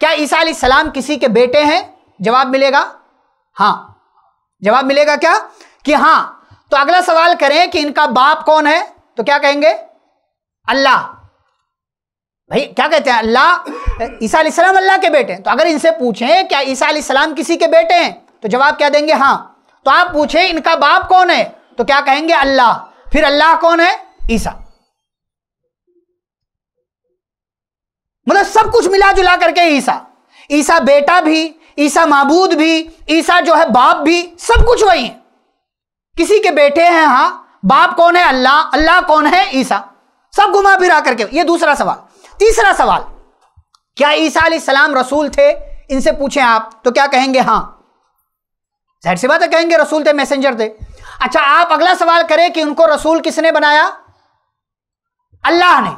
क्या ईसा सलाम किसी के बेटे हैं जवाब मिलेगा हाँ जवाब मिलेगा क्या कि हां तो अगला सवाल करें कि इनका बाप कौन है तो क्या कहेंगे अल्लाह भाई क्या कहते हैं अल्लाह ईसा सलाम अल्लाह के बेटे हैं तो अगर इनसे पूछें क्या ईसा सलाम किसी के बेटे हैं तो जवाब क्या देंगे हाँ तो आप पूछें इनका बाप कौन है तो क्या कहेंगे अल्लाह फिर अल्लाह कौन है ईसा मतलब सब कुछ मिला जुला करके ईसा ईसा बेटा भी ईसा महबूद भी ईसा जो है बाप भी सब कुछ वही है किसी के बेटे हैं हाँ बाप कौन है अल्लाह अल्लाह कौन है ईसा सब घुमा फिरा करके ये दूसरा सवाल तीसरा सवाल क्या ईसा सलाम रसूल थे इनसे पूछें आप तो क्या कहेंगे हाँ जाहिर सी बात है कहेंगे रसूल थे मैसेंजर थे अच्छा आप अगला सवाल करें कि उनको रसूल किसने बनाया अल्लाह ने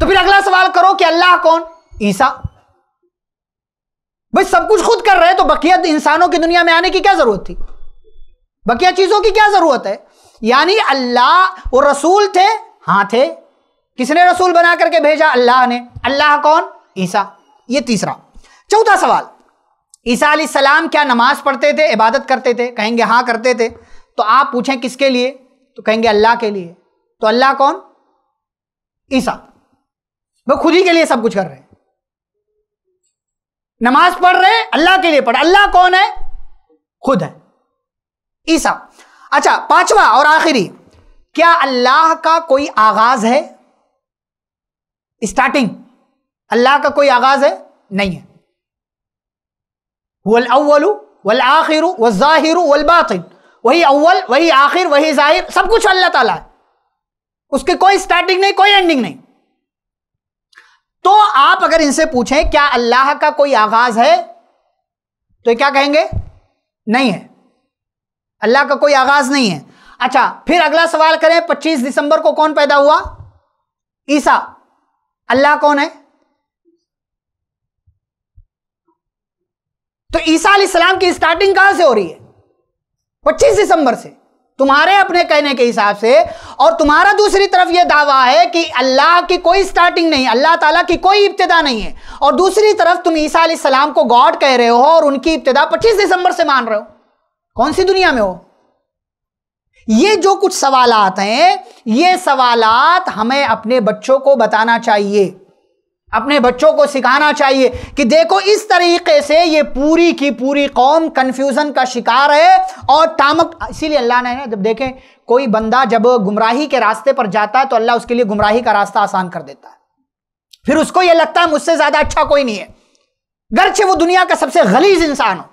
तो फिर अगला सवाल करो कि अल्लाह कौन ईसा भाई सब कुछ खुद कर रहे हैं तो बकिया इंसानों की दुनिया में आने की क्या जरूरत थी बकिया चीजों की क्या जरूरत है यानी अल्लाह वो रसूल थे हाँ थे किसने रसूल बना करके भेजा अल्लाह ने अल्लाह कौन ईसा ये तीसरा चौथा सवाल ईसा सलाम क्या नमाज पढ़ते थे इबादत करते थे कहेंगे हाँ करते थे तो आप पूछें किसके लिए तो कहेंगे अल्लाह के लिए तो अल्लाह कौन ईसा वो खुद ही के लिए सब कुछ कर रहे हैं नमाज पढ़ रहे अल्लाह के लिए पढ़ अल्लाह कौन है खुद है ईसा अच्छा पांचवा और आखिरी क्या अल्लाह का कोई आगाज है स्टार्टिंग अल्लाह का कोई आगाज है नहीं है वल वल आखिर व ज़ाहिर वल बातिन वही अव्वल वही आखिर वही ज़ाहिर सब कुछ अल्लाह ताला है उसकी कोई स्टार्टिंग नहीं कोई एंडिंग नहीं तो आप अगर इनसे पूछें क्या अल्लाह का कोई आगाज है तो क्या कहेंगे नहीं है अल्लाह का कोई आगाज नहीं है अच्छा फिर अगला सवाल करें 25 दिसंबर को कौन पैदा हुआ ईसा अल्लाह कौन है तो ईसा सलाम की स्टार्टिंग कहां से हो रही है पच्चीस दिसंबर से तुम्हारे अपने कहने के हिसाब से और तुम्हारा दूसरी तरफ यह दावा है कि अल्लाह की कोई स्टार्टिंग नहीं अल्लाह ताला की कोई इब्तदा नहीं है और दूसरी तरफ तुम ईसा सलाम को गॉड कह रहे हो और उनकी इब्तदा 25 दिसंबर से मान रहे हो कौन सी दुनिया में हो ये जो कुछ सवालत हैं ये सवालत हमें अपने बच्चों को बताना चाहिए अपने बच्चों को सिखाना चाहिए कि देखो इस तरीके से ये पूरी की पूरी कौम कन्फ्यूज़न का शिकार है और तामक इसीलिए अल्लाह ने जब देखें कोई बंदा जब गुमराही के रास्ते पर जाता है तो अल्लाह उसके लिए गुमराही का रास्ता आसान कर देता है फिर उसको ये लगता है मुझसे ज़्यादा अच्छा कोई नहीं है गर्चे वो दुनिया का सबसे गलीज इंसान हो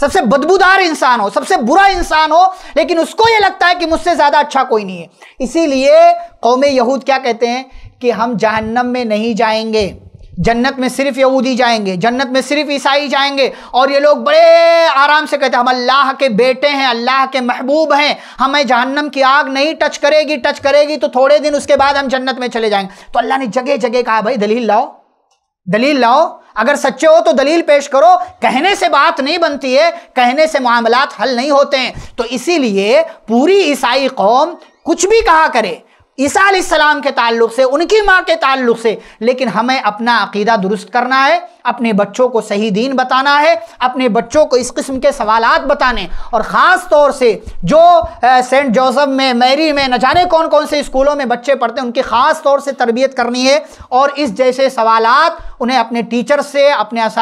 सबसे बदबूदार इंसान हो सबसे बुरा इंसान हो लेकिन उसको ये लगता है कि मुझसे ज़्यादा अच्छा कोई नहीं है इसीलिए कौम यहूद क्या कहते हैं कि हम जहन्नम में नहीं जाएंगे जन्नत में सिर्फ यहूदी जाएंगे जन्नत में सिर्फ ईसाई जाएंगे और ये लोग बड़े आराम से कहते हैं हम अल्लाह के बेटे हैं अल्लाह के महबूब हैं हमें जहन्नम की आग नहीं टच करेगी टच करेगी तो थोड़े दिन उसके बाद हम जन्नत में चले जाएंगे तो अल्लाह ने जगह जगह कहा भाई दलील लाओ दलील लाओ अगर सच्चे हो तो दलील पेश करो कहने से बात नहीं बनती है कहने से मामला हल नहीं होते हैं तो इसीलिए पूरी ईसाई कौम कुछ भी कहा करे ईसा सलाम के ताल्लुक से उनकी माँ के ताल्लुक से लेकिन हमें अपना अकीदा दुरुस्त करना है अपने बच्चों को सही दीन बताना है अपने बच्चों को इस किस्म के सवालात बताने और ख़ास तौर से जो सेंट जोसफ में मैरी में न जाने कौन कौन से स्कूलों में बच्चे पढ़ते हैं उनकी ख़ास तौर से तरबियत करनी है और इस जैसे सवालात उन्हें अपने टीचर से अपने इस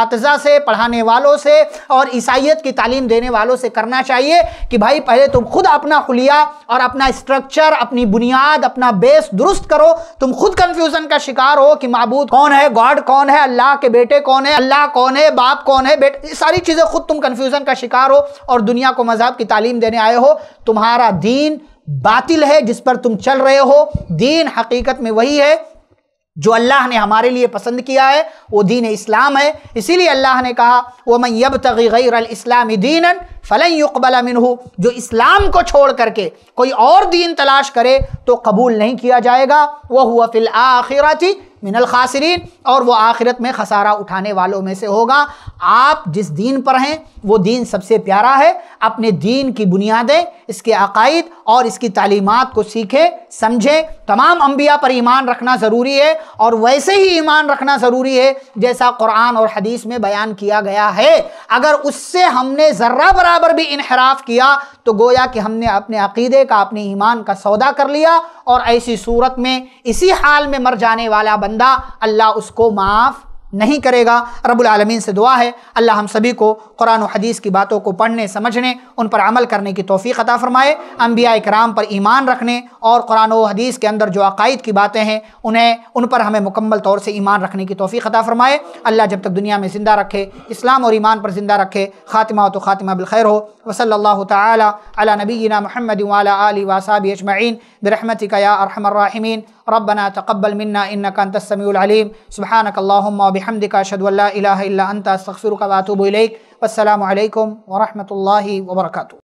से पढ़ाने वालों से और ईसाइत की तालीम देने वालों से करना चाहिए कि भाई पहले तुम खुद अपना खुलिया और अपना स्ट्रक्चर अपनी बुनियाद अपना बेस दुरुस्त करो तुम खुद कंफ्यूजन का शिकार हो कि महबूद कौन है गॉड कौन है अल्लाह के बेटे कौन है अल्लाह कौन है बाप कौन है बेटे सारी चीज़ें खुद तुम कंफ्यूजन का शिकार हो और दुनिया को मज़हब की तालीम देने आए हो तुम्हारा दीन बातिल है जिस पर तुम चल रहे हो दीन हकीकत में वही है जो अल्लाह ने हमारे लिए पसंद किया है वो दीन इस्लाम है इसीलिए अल्लाह ने कहा वो मैं यब इस्लाम दीन फ़लन युकबला मिनहू जो इस्लाम को छोड़ करके कोई और दीन तलाश करे तो कबूल नहीं किया जाएगा वह हुआ फिल आखिरती मिनल खासरीन और वह आखिरत में खसारा उठाने वालों में से होगा आप जिस दीन पर हैं वो दीन सबसे प्यारा है अपने दीन की बुनियादें इसके अकायद और इसकी तालीमत को सीखें समझें तमाम अम्बिया पर ईमान रखना ज़रूरी है और वैसे ही ईमान रखना ज़रूरी है जैसा कुरान और हदीस में बयान किया गया है अगर उससे हमने ज़र्रा बराबर भी इनहराफ किया तो गोया कि हमने अपने अकीदे का अपने ईमान का सौदा कर लिया और ऐसी सूरत में इसी हाल में मर जाने वाला बंदा अल्लाह उसको माफ़ नहीं करेगा रबालमीन आलमीन से दुआ है अल्लाह हम सभी को कुरान हदीस की बातों को पढ़ने समझने उन पर अमल करने की तोफ़ी अता फ़रमाए अम्बिया कराम पर ईमान रखने और कुरान हदीस के अंदर जो अकायद की बातें हैं उन्हें उन पर हमें मुकम्मल तौर से ईमान रखने की तोफ़ी अता फ़रमाए अल्लाह जब तक दुनिया में ज़िंदा रखे इस्लाम और ईमान पर ज़िंदा रखे ख़ातिमा तो ख़ातिमा बिलखैर हो वसल तला नबीना वाला वाली वासाबी अजमैन बरहमत का या अरहमर्राहिमीन ربنا تقبل منا إنك أنت السميع العليم سبحانك اللهم وبحمدك أشهد أن لا إله إلا أنت أستغفرك وأتوب إليك والسلام عليكم ورحمة الله وبركاته